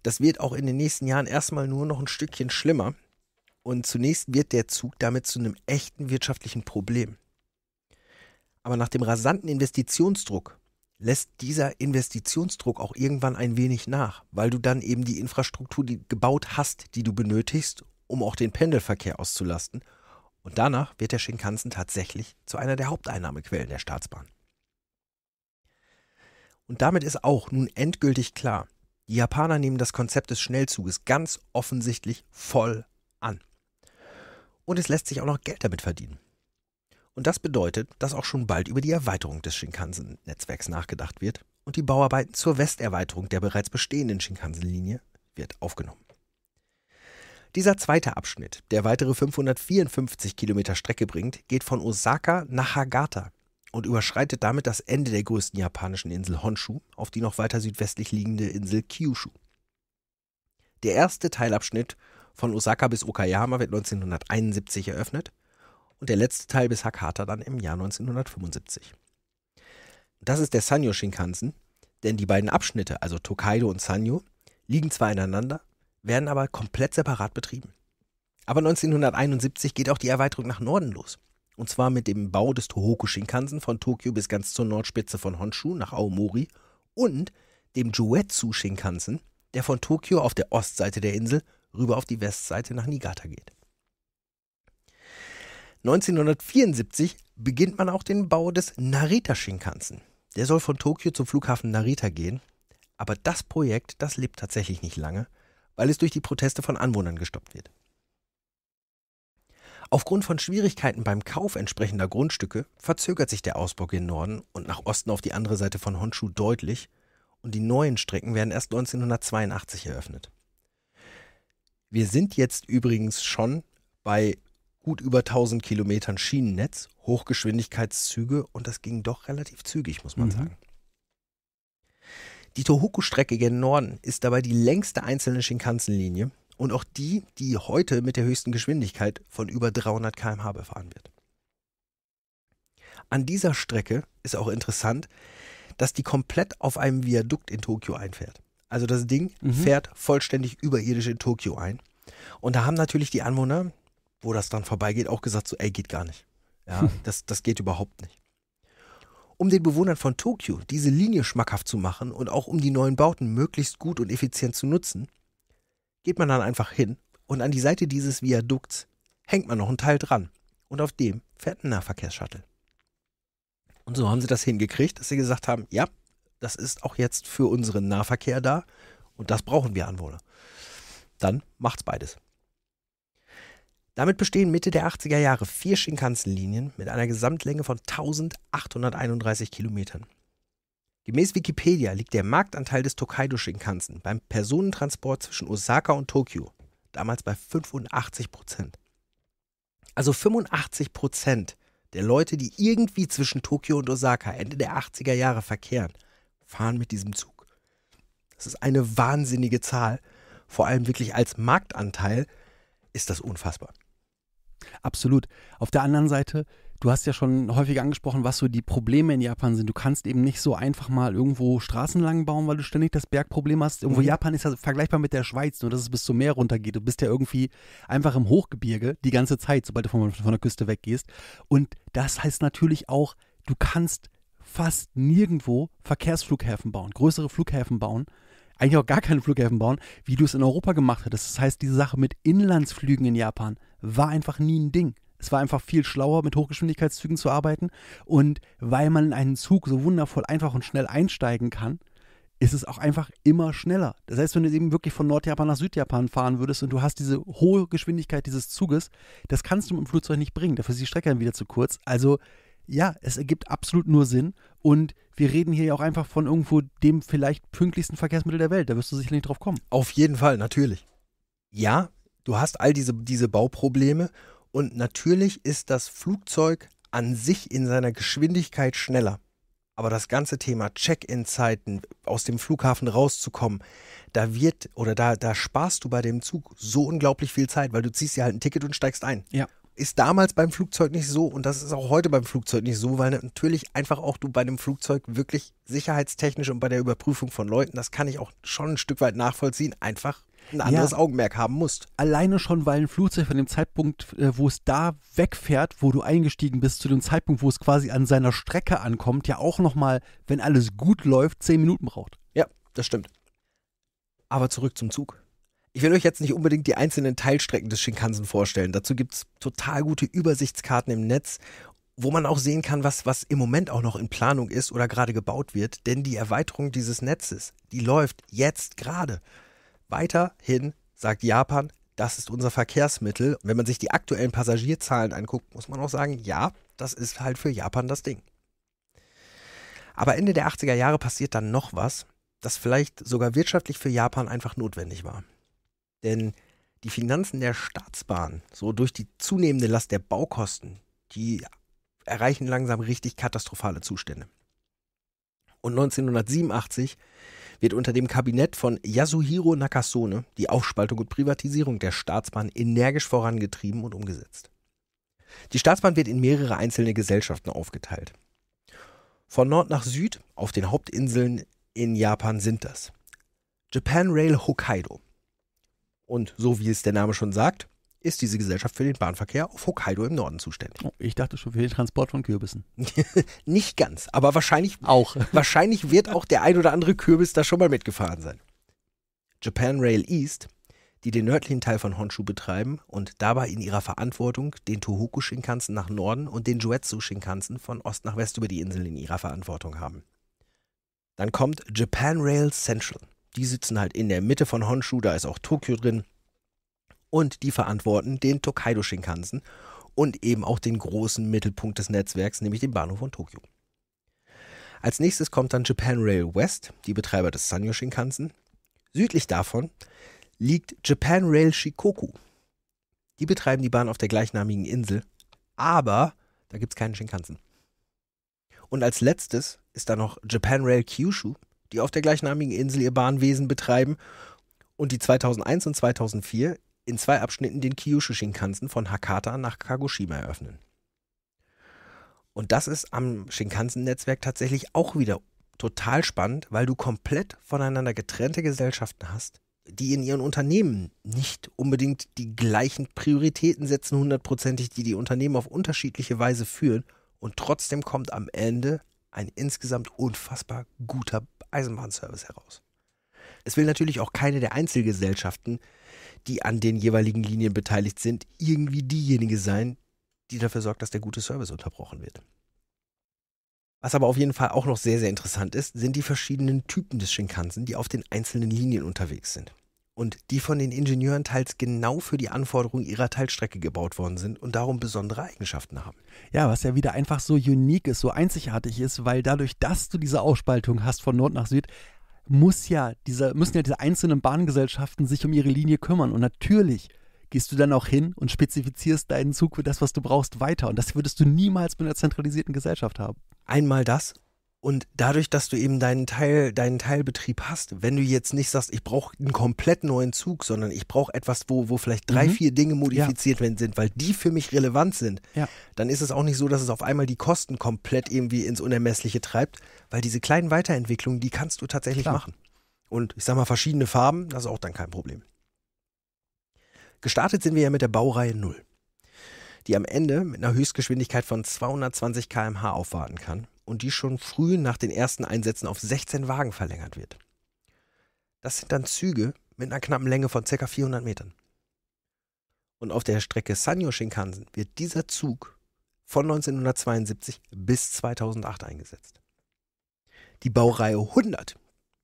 Das wird auch in den nächsten Jahren erstmal nur noch ein Stückchen schlimmer. Und zunächst wird der Zug damit zu einem echten wirtschaftlichen Problem. Aber nach dem rasanten Investitionsdruck lässt dieser Investitionsdruck auch irgendwann ein wenig nach, weil du dann eben die Infrastruktur gebaut hast, die du benötigst, um auch den Pendelverkehr auszulasten. Und danach wird der Shinkansen tatsächlich zu einer der Haupteinnahmequellen der Staatsbahn. Und damit ist auch nun endgültig klar, die Japaner nehmen das Konzept des Schnellzuges ganz offensichtlich voll an. Und es lässt sich auch noch Geld damit verdienen. Und das bedeutet, dass auch schon bald über die Erweiterung des Shinkansen-Netzwerks nachgedacht wird und die Bauarbeiten zur Westerweiterung der bereits bestehenden Shinkansen-Linie wird aufgenommen. Dieser zweite Abschnitt, der weitere 554 Kilometer Strecke bringt, geht von Osaka nach Hagata und überschreitet damit das Ende der größten japanischen Insel Honshu auf die noch weiter südwestlich liegende Insel Kyushu. Der erste Teilabschnitt von Osaka bis Okayama wird 1971 eröffnet und der letzte Teil bis Hakata dann im Jahr 1975. Das ist der Sanyo Shinkansen, denn die beiden Abschnitte, also Tokaido und Sanyo, liegen zwar ineinander, werden aber komplett separat betrieben. Aber 1971 geht auch die Erweiterung nach Norden los. Und zwar mit dem Bau des Tohoku Shinkansen von Tokio bis ganz zur Nordspitze von Honshu nach Aomori und dem Juetsu Shinkansen, der von Tokio auf der Ostseite der Insel rüber auf die Westseite nach Niigata geht. 1974 beginnt man auch den Bau des Narita Shinkansen. Der soll von Tokio zum Flughafen Narita gehen, aber das Projekt, das lebt tatsächlich nicht lange, weil es durch die Proteste von Anwohnern gestoppt wird. Aufgrund von Schwierigkeiten beim Kauf entsprechender Grundstücke verzögert sich der Ausbau gen Norden und nach Osten auf die andere Seite von Honshu deutlich und die neuen Strecken werden erst 1982 eröffnet. Wir sind jetzt übrigens schon bei gut über 1000 Kilometern Schienennetz, Hochgeschwindigkeitszüge und das ging doch relativ zügig, muss man mhm. sagen. Die Tohoku-Strecke gen Norden ist dabei die längste einzelne Shinkansen-Linie und auch die, die heute mit der höchsten Geschwindigkeit von über 300 km/h befahren wird. An dieser Strecke ist auch interessant, dass die komplett auf einem Viadukt in Tokio einfährt. Also das Ding mhm. fährt vollständig überirdisch in Tokio ein. Und da haben natürlich die Anwohner, wo das dann vorbeigeht, auch gesagt, so, ey, geht gar nicht. Ja, hm. das, das geht überhaupt nicht. Um den Bewohnern von Tokio diese Linie schmackhaft zu machen und auch um die neuen Bauten möglichst gut und effizient zu nutzen, geht man dann einfach hin und an die Seite dieses Viadukts hängt man noch einen Teil dran. Und auf dem fährt ein Nahverkehrsshuttle. Und so haben sie das hingekriegt, dass sie gesagt haben, ja, das ist auch jetzt für unseren Nahverkehr da und das brauchen wir Anwohner. Dann macht's beides. Damit bestehen Mitte der 80er Jahre vier Shinkansen-Linien mit einer Gesamtlänge von 1831 Kilometern. Gemäß Wikipedia liegt der Marktanteil des Tokaido-Shinkansen beim Personentransport zwischen Osaka und Tokio damals bei 85 Prozent. Also 85 Prozent der Leute, die irgendwie zwischen Tokio und Osaka Ende der 80er Jahre verkehren, fahren mit diesem Zug. Das ist eine wahnsinnige Zahl. Vor allem wirklich als Marktanteil ist das unfassbar. Absolut. Auf der anderen Seite Du hast ja schon häufig angesprochen, was so die Probleme in Japan sind. Du kannst eben nicht so einfach mal irgendwo Straßen lang bauen, weil du ständig das Bergproblem hast. Irgendwo mhm. Japan ist ja vergleichbar mit der Schweiz, nur dass es bis zum Meer runtergeht. Du bist ja irgendwie einfach im Hochgebirge die ganze Zeit, sobald du von, von der Küste weggehst. Und das heißt natürlich auch, du kannst fast nirgendwo Verkehrsflughäfen bauen, größere Flughäfen bauen eigentlich auch gar keine Flughäfen bauen, wie du es in Europa gemacht hattest. Das heißt, diese Sache mit Inlandsflügen in Japan war einfach nie ein Ding. Es war einfach viel schlauer, mit Hochgeschwindigkeitszügen zu arbeiten. Und weil man in einen Zug so wundervoll einfach und schnell einsteigen kann, ist es auch einfach immer schneller. Das heißt, wenn du eben wirklich von Nordjapan nach Südjapan fahren würdest und du hast diese hohe Geschwindigkeit dieses Zuges, das kannst du mit dem Flugzeug nicht bringen. Dafür ist die Strecke dann wieder zu kurz. Also ja, es ergibt absolut nur Sinn. Und wir reden hier ja auch einfach von irgendwo dem vielleicht pünktlichsten Verkehrsmittel der Welt. Da wirst du sicherlich drauf kommen. Auf jeden Fall, natürlich. Ja, du hast all diese, diese Bauprobleme und natürlich ist das Flugzeug an sich in seiner Geschwindigkeit schneller. Aber das ganze Thema Check-in-Zeiten, aus dem Flughafen rauszukommen, da wird oder da, da sparst du bei dem Zug so unglaublich viel Zeit, weil du ziehst dir halt ein Ticket und steigst ein. Ja. Ist damals beim Flugzeug nicht so und das ist auch heute beim Flugzeug nicht so, weil natürlich einfach auch du bei einem Flugzeug wirklich sicherheitstechnisch und bei der Überprüfung von Leuten, das kann ich auch schon ein Stück weit nachvollziehen, einfach ein anderes ja. Augenmerk haben musst. Alleine schon, weil ein Flugzeug von dem Zeitpunkt, äh, wo es da wegfährt, wo du eingestiegen bist, zu dem Zeitpunkt, wo es quasi an seiner Strecke ankommt, ja auch nochmal, wenn alles gut läuft, zehn Minuten braucht. Ja, das stimmt. Aber zurück zum Zug. Ich will euch jetzt nicht unbedingt die einzelnen Teilstrecken des Shinkansen vorstellen. Dazu gibt es total gute Übersichtskarten im Netz wo man auch sehen kann, was, was im Moment auch noch in Planung ist oder gerade gebaut wird, denn die Erweiterung dieses Netzes, die läuft jetzt gerade. Weiterhin sagt Japan, das ist unser Verkehrsmittel. Und wenn man sich die aktuellen Passagierzahlen anguckt, muss man auch sagen, ja, das ist halt für Japan das Ding. Aber Ende der 80er Jahre passiert dann noch was, das vielleicht sogar wirtschaftlich für Japan einfach notwendig war. Denn die Finanzen der Staatsbahn, so durch die zunehmende Last der Baukosten, die erreichen langsam richtig katastrophale Zustände. Und 1987 wird unter dem Kabinett von Yasuhiro Nakasone die Aufspaltung und Privatisierung der Staatsbahn energisch vorangetrieben und umgesetzt. Die Staatsbahn wird in mehrere einzelne Gesellschaften aufgeteilt. Von Nord nach Süd auf den Hauptinseln in Japan sind das Japan Rail Hokkaido. Und so wie es der Name schon sagt, ist diese Gesellschaft für den Bahnverkehr auf Hokkaido im Norden zuständig. Oh, ich dachte schon für den Transport von Kürbissen. (laughs) Nicht ganz, aber wahrscheinlich auch. (laughs) Wahrscheinlich wird auch der ein oder andere Kürbis da schon mal mitgefahren sein. Japan Rail East, die den nördlichen Teil von Honshu betreiben und dabei in ihrer Verantwortung den Tohoku Shinkansen nach Norden und den Joetsu Shinkansen von Ost nach West über die Insel in ihrer Verantwortung haben. Dann kommt Japan Rail Central. Die sitzen halt in der Mitte von Honshu, da ist auch Tokio drin und die verantworten den Tokaido Shinkansen und eben auch den großen Mittelpunkt des Netzwerks, nämlich den Bahnhof von Tokio. Als nächstes kommt dann Japan Rail West, die Betreiber des Sanyo Shinkansen. Südlich davon liegt Japan Rail Shikoku. Die betreiben die Bahn auf der gleichnamigen Insel, aber da gibt es keinen Shinkansen. Und als letztes ist da noch Japan Rail Kyushu, die auf der gleichnamigen Insel ihr Bahnwesen betreiben und die 2001 und 2004 in zwei Abschnitten den Kyushu Shinkansen von Hakata nach Kagoshima eröffnen. Und das ist am Shinkansen-Netzwerk tatsächlich auch wieder total spannend, weil du komplett voneinander getrennte Gesellschaften hast, die in ihren Unternehmen nicht unbedingt die gleichen Prioritäten setzen, hundertprozentig, die die Unternehmen auf unterschiedliche Weise führen. Und trotzdem kommt am Ende ein insgesamt unfassbar guter Eisenbahnservice heraus. Es will natürlich auch keine der Einzelgesellschaften die an den jeweiligen Linien beteiligt sind, irgendwie diejenige sein, die dafür sorgt, dass der gute Service unterbrochen wird. Was aber auf jeden Fall auch noch sehr, sehr interessant ist, sind die verschiedenen Typen des Shinkansen, die auf den einzelnen Linien unterwegs sind. Und die von den Ingenieuren teils genau für die Anforderungen ihrer Teilstrecke gebaut worden sind und darum besondere Eigenschaften haben. Ja, was ja wieder einfach so unique ist, so einzigartig ist, weil dadurch, dass du diese Ausspaltung hast von Nord nach Süd, muss ja diese, müssen ja diese einzelnen Bahngesellschaften sich um ihre Linie kümmern. Und natürlich gehst du dann auch hin und spezifizierst deinen Zug für das, was du brauchst, weiter. Und das würdest du niemals mit einer zentralisierten Gesellschaft haben. Einmal das und dadurch, dass du eben deinen Teil, deinen Teilbetrieb hast, wenn du jetzt nicht sagst, ich brauche einen komplett neuen Zug, sondern ich brauche etwas, wo, wo vielleicht drei, mhm. vier Dinge modifiziert ja. sind, weil die für mich relevant sind, ja. dann ist es auch nicht so, dass es auf einmal die Kosten komplett irgendwie ins Unermessliche treibt, weil diese kleinen Weiterentwicklungen, die kannst du tatsächlich Klar. machen. Und ich sag mal, verschiedene Farben, das ist auch dann kein Problem. Gestartet sind wir ja mit der Baureihe 0, die am Ende mit einer Höchstgeschwindigkeit von 220 km/h aufwarten kann und die schon früh nach den ersten Einsätzen auf 16 Wagen verlängert wird. Das sind dann Züge mit einer knappen Länge von ca. 400 Metern. Und auf der Strecke Sanyo Shinkansen wird dieser Zug von 1972 bis 2008 eingesetzt. Die Baureihe 100,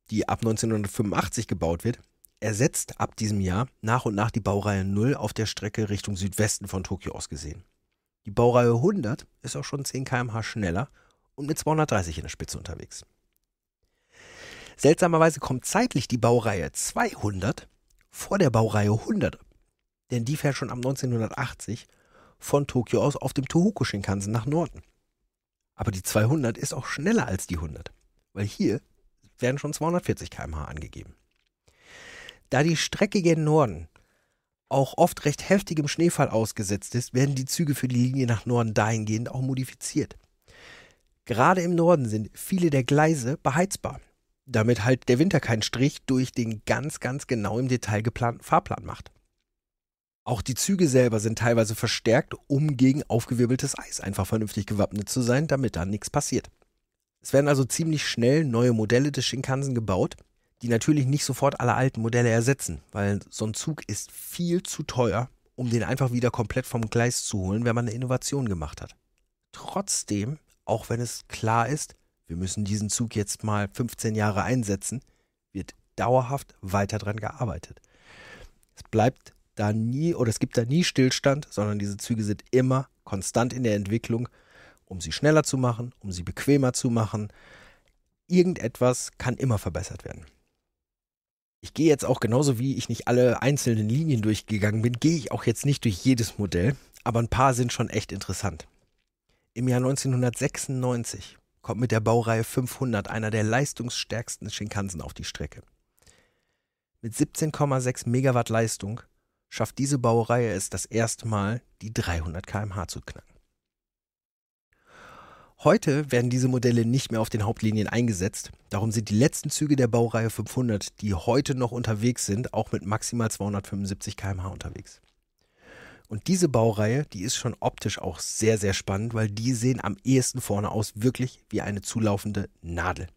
die ab 1985 gebaut wird, ersetzt ab diesem Jahr nach und nach die Baureihe 0 auf der Strecke Richtung Südwesten von Tokio aus gesehen. Die Baureihe 100 ist auch schon 10 km/h schneller und mit 230 in der Spitze unterwegs. Seltsamerweise kommt zeitlich die Baureihe 200 vor der Baureihe 100, denn die fährt schon am 1980 von Tokio aus auf dem Tohoku Shinkansen nach Norden. Aber die 200 ist auch schneller als die 100, weil hier werden schon 240 km/h angegeben. Da die Strecke gen Norden auch oft recht heftigem Schneefall ausgesetzt ist, werden die Züge für die Linie nach Norden dahingehend auch modifiziert. Gerade im Norden sind viele der Gleise beheizbar, damit halt der Winter keinen Strich durch den ganz, ganz genau im Detail geplanten Fahrplan macht. Auch die Züge selber sind teilweise verstärkt, um gegen aufgewirbeltes Eis einfach vernünftig gewappnet zu sein, damit da nichts passiert. Es werden also ziemlich schnell neue Modelle des Shinkansen gebaut, die natürlich nicht sofort alle alten Modelle ersetzen, weil so ein Zug ist viel zu teuer, um den einfach wieder komplett vom Gleis zu holen, wenn man eine Innovation gemacht hat. Trotzdem auch wenn es klar ist, wir müssen diesen Zug jetzt mal 15 Jahre einsetzen, wird dauerhaft weiter dran gearbeitet. Es bleibt da nie oder es gibt da nie Stillstand, sondern diese Züge sind immer konstant in der Entwicklung, um sie schneller zu machen, um sie bequemer zu machen. Irgendetwas kann immer verbessert werden. Ich gehe jetzt auch genauso wie ich nicht alle einzelnen Linien durchgegangen bin, gehe ich auch jetzt nicht durch jedes Modell, aber ein paar sind schon echt interessant. Im Jahr 1996 kommt mit der Baureihe 500 einer der leistungsstärksten Shinkansen auf die Strecke. Mit 17,6 Megawatt Leistung schafft diese Baureihe es das erste Mal, die 300 km/h zu knacken. Heute werden diese Modelle nicht mehr auf den Hauptlinien eingesetzt. Darum sind die letzten Züge der Baureihe 500, die heute noch unterwegs sind, auch mit maximal 275 km/h unterwegs. Und diese Baureihe, die ist schon optisch auch sehr, sehr spannend, weil die sehen am ehesten vorne aus wirklich wie eine zulaufende Nadel.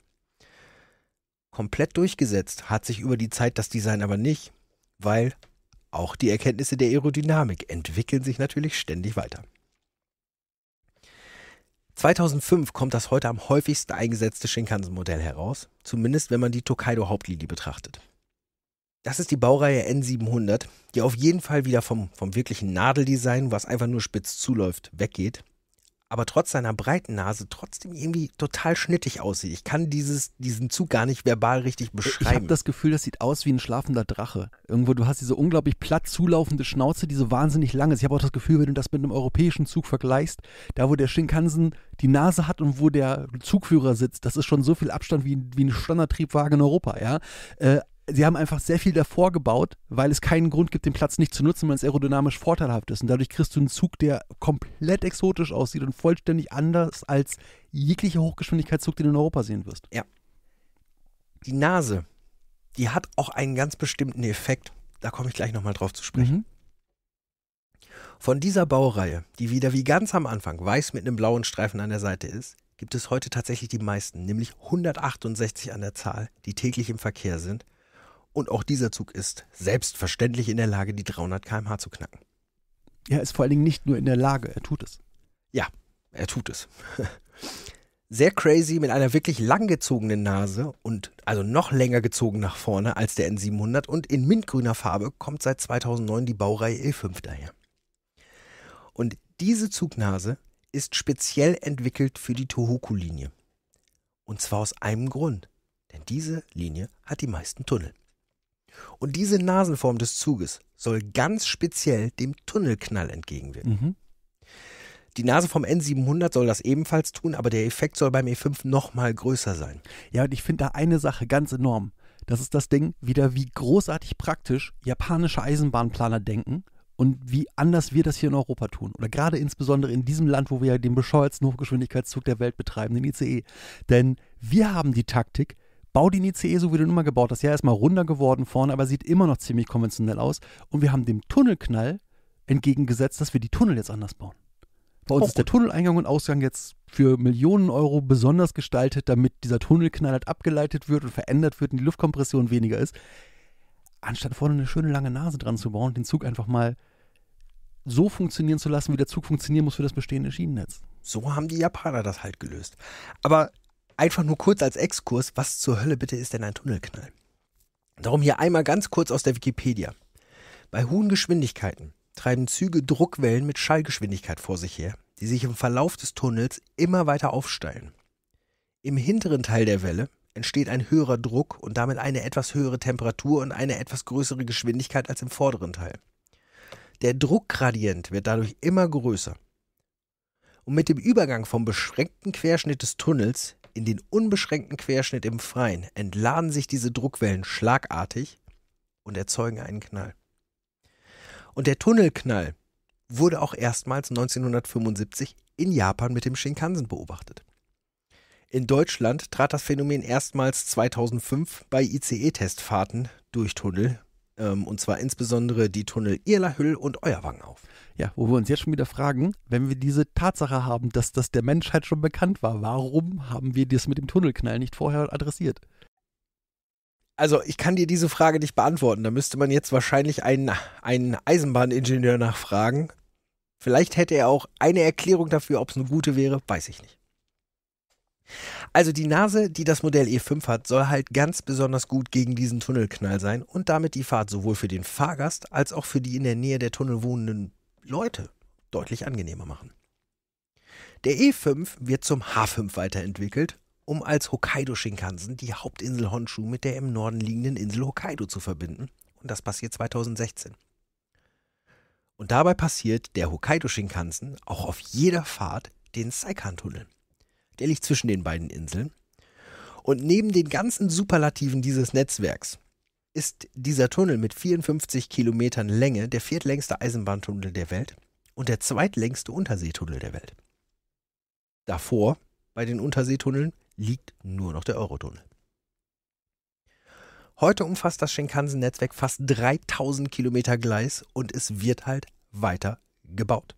Komplett durchgesetzt hat sich über die Zeit das Design aber nicht, weil auch die Erkenntnisse der Aerodynamik entwickeln sich natürlich ständig weiter. 2005 kommt das heute am häufigsten eingesetzte Shinkansen-Modell heraus, zumindest wenn man die Tokaido-Hauptlinie betrachtet. Das ist die Baureihe N700, die auf jeden Fall wieder vom, vom wirklichen Nadeldesign, was einfach nur spitz zuläuft, weggeht. Aber trotz seiner breiten Nase trotzdem irgendwie total schnittig aussieht. Ich kann dieses, diesen Zug gar nicht verbal richtig beschreiben. Ich habe das Gefühl, das sieht aus wie ein schlafender Drache. Irgendwo, du hast diese unglaublich platt zulaufende Schnauze, die so wahnsinnig lang ist. Ich habe auch das Gefühl, wenn du das mit einem europäischen Zug vergleichst, da wo der Shinkansen die Nase hat und wo der Zugführer sitzt, das ist schon so viel Abstand wie, wie ein Standardtriebwagen in Europa, ja. Äh, sie haben einfach sehr viel davor gebaut, weil es keinen Grund gibt, den Platz nicht zu nutzen, weil es aerodynamisch vorteilhaft ist. Und dadurch kriegst du einen Zug, der komplett exotisch aussieht und vollständig anders als jeglicher Hochgeschwindigkeitszug, den du in Europa sehen wirst. Ja. Die Nase, die hat auch einen ganz bestimmten Effekt. Da komme ich gleich nochmal drauf zu sprechen. Mhm. Von dieser Baureihe, die wieder wie ganz am Anfang weiß mit einem blauen Streifen an der Seite ist, gibt es heute tatsächlich die meisten, nämlich 168 an der Zahl, die täglich im Verkehr sind und auch dieser Zug ist selbstverständlich in der Lage, die 300 km/h zu knacken. Er ist vor allen Dingen nicht nur in der Lage, er tut es. Ja, er tut es. (laughs) Sehr crazy mit einer wirklich langgezogenen Nase und also noch länger gezogen nach vorne als der N700 und in mintgrüner Farbe kommt seit 2009 die Baureihe E5 daher. Und diese Zugnase ist speziell entwickelt für die Tohoku-Linie. Und zwar aus einem Grund, denn diese Linie hat die meisten Tunnel. Und diese Nasenform des Zuges soll ganz speziell dem Tunnelknall entgegenwirken. Mhm. Die Nase vom N700 soll das ebenfalls tun, aber der Effekt soll beim E5 nochmal größer sein. Ja, und ich finde da eine Sache ganz enorm. Das ist das Ding, wieder wie großartig praktisch japanische Eisenbahnplaner denken und wie anders wir das hier in Europa tun. Oder gerade insbesondere in diesem Land, wo wir ja den bescheuertsten Hochgeschwindigkeitszug der Welt betreiben, den ICE. Denn wir haben die Taktik, Bau den ICE, so wie du ihn immer gebaut hast. Ja, er ist mal runder geworden vorne, aber sieht immer noch ziemlich konventionell aus. Und wir haben dem Tunnelknall entgegengesetzt, dass wir die Tunnel jetzt anders bauen. Bei uns oh, ist der Tunneleingang und Ausgang jetzt für Millionen Euro besonders gestaltet, damit dieser Tunnelknall halt abgeleitet wird und verändert wird und die Luftkompression weniger ist. Anstatt vorne eine schöne lange Nase dran zu bauen und den Zug einfach mal so funktionieren zu lassen, wie der Zug funktionieren muss für das bestehende Schienennetz. So haben die Japaner das halt gelöst. Aber einfach nur kurz als Exkurs, was zur Hölle bitte ist denn ein Tunnelknall? Darum hier einmal ganz kurz aus der Wikipedia. Bei hohen Geschwindigkeiten treiben Züge Druckwellen mit Schallgeschwindigkeit vor sich her, die sich im Verlauf des Tunnels immer weiter aufsteigen. Im hinteren Teil der Welle entsteht ein höherer Druck und damit eine etwas höhere Temperatur und eine etwas größere Geschwindigkeit als im vorderen Teil. Der Druckgradient wird dadurch immer größer. Und mit dem Übergang vom beschränkten Querschnitt des Tunnels in den unbeschränkten Querschnitt im Freien entladen sich diese Druckwellen schlagartig und erzeugen einen Knall. Und der Tunnelknall wurde auch erstmals 1975 in Japan mit dem Shinkansen beobachtet. In Deutschland trat das Phänomen erstmals 2005 bei ICE-Testfahrten durch Tunnel ähm, und zwar insbesondere die Tunnel Irlahüll und Euerwang auf. Ja, wo wir uns jetzt schon wieder fragen, wenn wir diese Tatsache haben, dass das der Menschheit schon bekannt war, warum haben wir das mit dem Tunnelknall nicht vorher adressiert? Also ich kann dir diese Frage nicht beantworten. Da müsste man jetzt wahrscheinlich einen, einen Eisenbahningenieur nachfragen. Vielleicht hätte er auch eine Erklärung dafür, ob es eine gute wäre, weiß ich nicht. Also die Nase, die das Modell E5 hat, soll halt ganz besonders gut gegen diesen Tunnelknall sein und damit die Fahrt sowohl für den Fahrgast als auch für die in der Nähe der Tunnel wohnenden Leute deutlich angenehmer machen. Der E5 wird zum H5 weiterentwickelt, um als Hokkaido Shinkansen die Hauptinsel Honshu mit der im Norden liegenden Insel Hokkaido zu verbinden und das passiert 2016. Und dabei passiert der Hokkaido Shinkansen auch auf jeder Fahrt den Saikan-Tunnel. Der liegt zwischen den beiden Inseln. Und neben den ganzen Superlativen dieses Netzwerks ist dieser Tunnel mit 54 Kilometern Länge der viertlängste Eisenbahntunnel der Welt und der zweitlängste Unterseetunnel der Welt. Davor, bei den Unterseetunneln, liegt nur noch der Eurotunnel. Heute umfasst das Shinkansen-Netzwerk fast 3000 Kilometer Gleis und es wird halt weiter gebaut.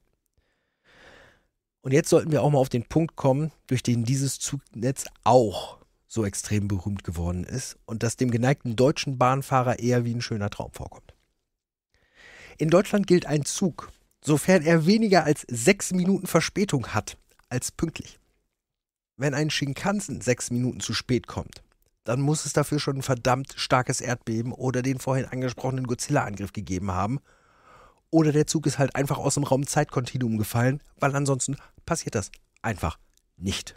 Und jetzt sollten wir auch mal auf den Punkt kommen, durch den dieses Zugnetz auch so extrem berühmt geworden ist und das dem geneigten deutschen Bahnfahrer eher wie ein schöner Traum vorkommt. In Deutschland gilt ein Zug, sofern er weniger als sechs Minuten Verspätung hat, als pünktlich. Wenn ein Shinkansen sechs Minuten zu spät kommt, dann muss es dafür schon ein verdammt starkes Erdbeben oder den vorhin angesprochenen Godzilla-Angriff gegeben haben. Oder der Zug ist halt einfach aus dem Raum Zeitkontinuum gefallen, weil ansonsten passiert das einfach nicht.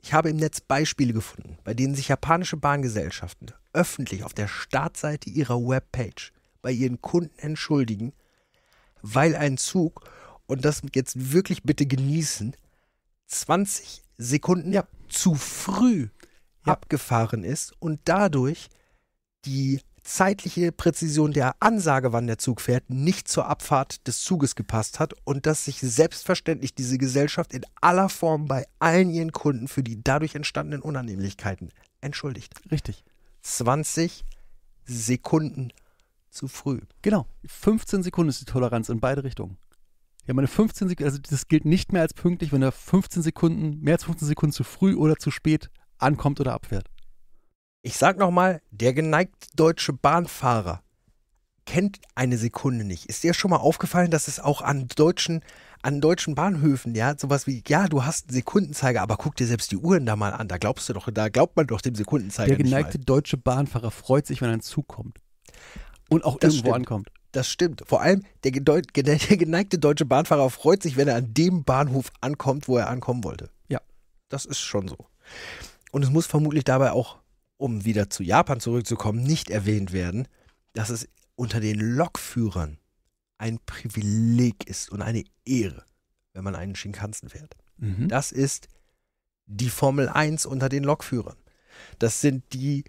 Ich habe im Netz Beispiele gefunden, bei denen sich japanische Bahngesellschaften öffentlich auf der Startseite ihrer Webpage bei ihren Kunden entschuldigen, weil ein Zug, und das jetzt wirklich bitte genießen, 20 Sekunden ja. zu früh ja. abgefahren ist und dadurch die zeitliche Präzision der Ansage, wann der Zug fährt, nicht zur Abfahrt des Zuges gepasst hat und dass sich selbstverständlich diese Gesellschaft in aller Form bei allen ihren Kunden für die dadurch entstandenen Unannehmlichkeiten entschuldigt. Richtig. 20 Sekunden zu früh. Genau. 15 Sekunden ist die Toleranz in beide Richtungen. Ja, meine 15 Sekunden, also das gilt nicht mehr als pünktlich, wenn er 15 Sekunden, mehr als 15 Sekunden zu früh oder zu spät ankommt oder abfährt. Ich sag nochmal, der geneigte deutsche Bahnfahrer kennt eine Sekunde nicht. Ist dir schon mal aufgefallen, dass es auch an deutschen, an deutschen Bahnhöfen, ja, sowas wie, ja, du hast einen Sekundenzeiger, aber guck dir selbst die Uhren da mal an. Da glaubst du doch, da glaubt man doch dem Sekundenzeiger. Der geneigte deutsche Bahnfahrer freut sich, wenn ein Zug kommt. Und auch das irgendwo stimmt. ankommt. Das stimmt. Vor allem der, (laughs) der geneigte deutsche Bahnfahrer freut sich, wenn er an dem Bahnhof ankommt, wo er ankommen wollte. Ja. Das ist schon so. Und es muss vermutlich dabei auch um wieder zu Japan zurückzukommen, nicht erwähnt werden, dass es unter den Lokführern ein Privileg ist und eine Ehre, wenn man einen Shinkansen fährt. Mhm. Das ist die Formel 1 unter den Lokführern. Das sind die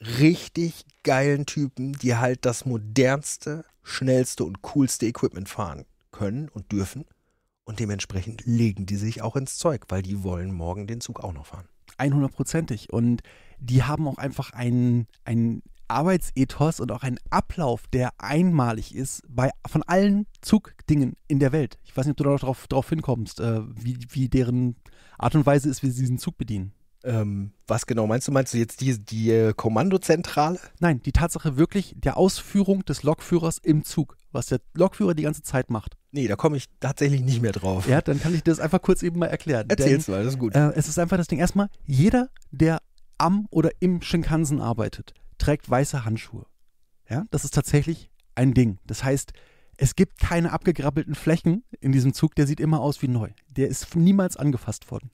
richtig geilen Typen, die halt das modernste, schnellste und coolste Equipment fahren können und dürfen. Und dementsprechend legen die sich auch ins Zeug, weil die wollen morgen den Zug auch noch fahren. 100%ig. Und die haben auch einfach einen, einen Arbeitsethos und auch einen Ablauf, der einmalig ist bei, von allen Zugdingen in der Welt. Ich weiß nicht, ob du da noch drauf, drauf hinkommst, äh, wie, wie deren Art und Weise ist, wie sie diesen Zug bedienen. Ähm, was genau meinst du? Meinst du jetzt die, die äh, Kommandozentrale? Nein, die Tatsache wirklich der Ausführung des Lokführers im Zug, was der Lokführer die ganze Zeit macht. Nee, da komme ich tatsächlich nicht mehr drauf. Ja, dann kann ich das einfach kurz eben mal erklären. Erzähl's Denn, mal, das ist gut. Äh, es ist einfach das Ding, erstmal, jeder, der am oder im Shinkansen arbeitet, trägt weiße Handschuhe. Ja, das ist tatsächlich ein Ding. Das heißt, es gibt keine abgegrabbelten Flächen in diesem Zug, der sieht immer aus wie neu. Der ist niemals angefasst worden.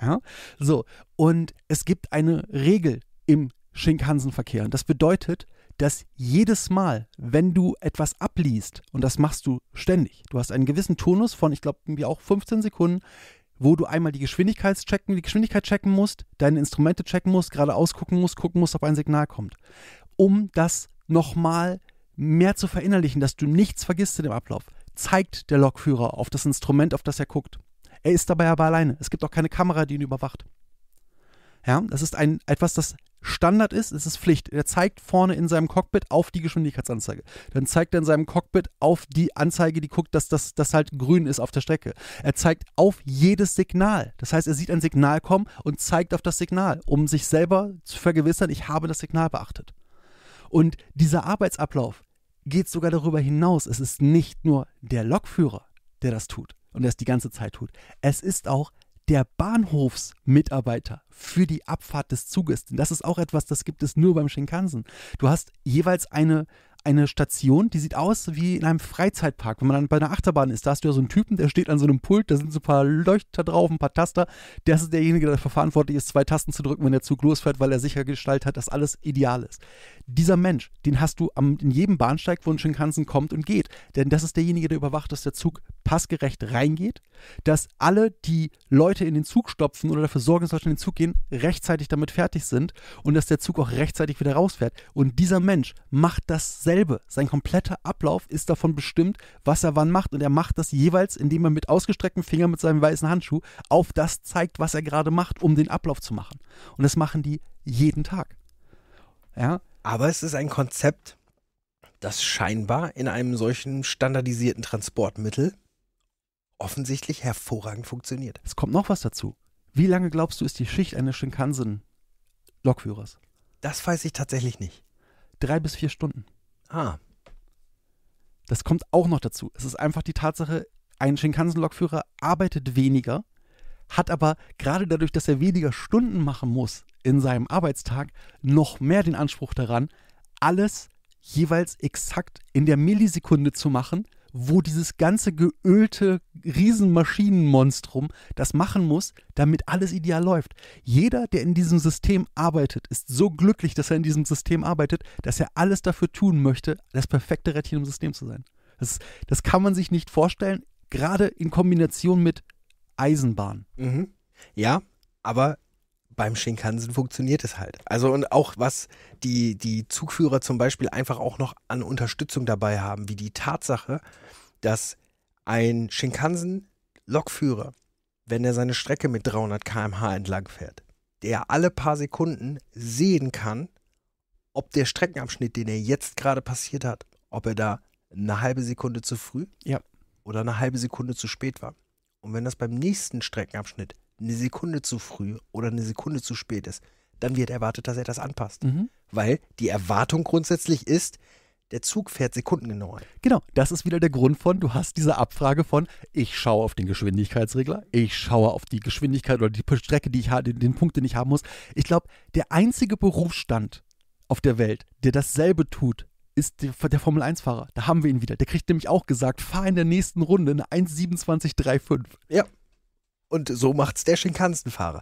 Ja? So, und es gibt eine Regel im Shinkansen-Verkehr. das bedeutet, dass jedes Mal, wenn du etwas abliest, und das machst du ständig, du hast einen gewissen Tonus von, ich glaube, wie auch 15 Sekunden, wo du einmal die Geschwindigkeit checken, die Geschwindigkeit checken musst, deine Instrumente checken musst, geradeaus gucken musst, gucken musst, ob ein Signal kommt. Um das nochmal mehr zu verinnerlichen, dass du nichts vergisst in dem Ablauf, zeigt der Lokführer auf das Instrument, auf das er guckt. Er ist dabei aber alleine. Es gibt auch keine Kamera, die ihn überwacht. Ja, das ist ein, etwas, das Standard ist, es ist Pflicht. Er zeigt vorne in seinem Cockpit auf die Geschwindigkeitsanzeige. Dann zeigt er in seinem Cockpit auf die Anzeige, die guckt, dass das dass halt grün ist auf der Strecke. Er zeigt auf jedes Signal. Das heißt, er sieht ein Signal kommen und zeigt auf das Signal, um sich selber zu vergewissern, ich habe das Signal beachtet. Und dieser Arbeitsablauf geht sogar darüber hinaus. Es ist nicht nur der Lokführer, der das tut und der es die ganze Zeit tut. Es ist auch der Bahnhofsmitarbeiter für die Abfahrt des Zuges. Denn das ist auch etwas, das gibt es nur beim Shinkansen. Du hast jeweils eine eine Station, die sieht aus wie in einem Freizeitpark. Wenn man dann bei einer Achterbahn ist, da hast du ja so einen Typen, der steht an so einem Pult, da sind so ein paar Leuchter drauf, ein paar Taster. Das ist derjenige, der dafür verantwortlich ist, zwei Tasten zu drücken, wenn der Zug losfährt, weil er sichergestellt hat, dass alles ideal ist. Dieser Mensch, den hast du am, in jedem Bahnsteig, wo ein Shinkansen kommt und geht. Denn das ist derjenige, der überwacht, dass der Zug passgerecht reingeht, dass alle, die Leute in den Zug stopfen oder dafür sorgen, dass Leute in den Zug gehen, rechtzeitig damit fertig sind und dass der Zug auch rechtzeitig wieder rausfährt. Und dieser Mensch macht das selbst dasselbe. Sein kompletter Ablauf ist davon bestimmt, was er wann macht. Und er macht das jeweils, indem er mit ausgestrecktem Finger mit seinem weißen Handschuh auf das zeigt, was er gerade macht, um den Ablauf zu machen. Und das machen die jeden Tag. Ja. Aber es ist ein Konzept, das scheinbar in einem solchen standardisierten Transportmittel offensichtlich hervorragend funktioniert. Es kommt noch was dazu. Wie lange glaubst du, ist die Schicht eines Shinkansen-Lokführers? Das weiß ich tatsächlich nicht. Drei bis vier Stunden. Ah. Das kommt auch noch dazu. Es ist einfach die Tatsache, ein Shinkansen-Lokführer arbeitet weniger, hat aber gerade dadurch, dass er weniger Stunden machen muss in seinem Arbeitstag, noch mehr den Anspruch daran, alles jeweils exakt in der Millisekunde zu machen, wo dieses ganze geölte Riesenmaschinenmonstrum das machen muss, damit alles ideal läuft. Jeder, der in diesem System arbeitet, ist so glücklich, dass er in diesem System arbeitet, dass er alles dafür tun möchte, das perfekte Rädchen im System zu sein. Das, das kann man sich nicht vorstellen, gerade in Kombination mit Eisenbahn. Mhm. Ja, aber beim Shinkansen funktioniert es halt. Also und auch was die, die Zugführer zum Beispiel einfach auch noch an Unterstützung dabei haben, wie die Tatsache, dass ein Shinkansen-Lokführer, wenn er seine Strecke mit 300 km/h entlang fährt, der alle paar Sekunden sehen kann, ob der Streckenabschnitt, den er jetzt gerade passiert hat, ob er da eine halbe Sekunde zu früh ja. oder eine halbe Sekunde zu spät war. Und wenn das beim nächsten Streckenabschnitt eine Sekunde zu früh oder eine Sekunde zu spät ist, dann wird erwartet, dass er das anpasst. Mhm. Weil die Erwartung grundsätzlich ist, der Zug fährt sekundengenau ein. Genau, das ist wieder der Grund von, du hast diese Abfrage von, ich schaue auf den Geschwindigkeitsregler, ich schaue auf die Geschwindigkeit oder die Strecke, die ich habe, den Punkt, den ich haben muss. Ich glaube, der einzige Berufsstand auf der Welt, der dasselbe tut, ist der, der Formel-1-Fahrer. Da haben wir ihn wieder. Der kriegt nämlich auch gesagt, fahr in der nächsten Runde eine 1,2735. Ja. Und so macht es der Shinkansen-Fahrer.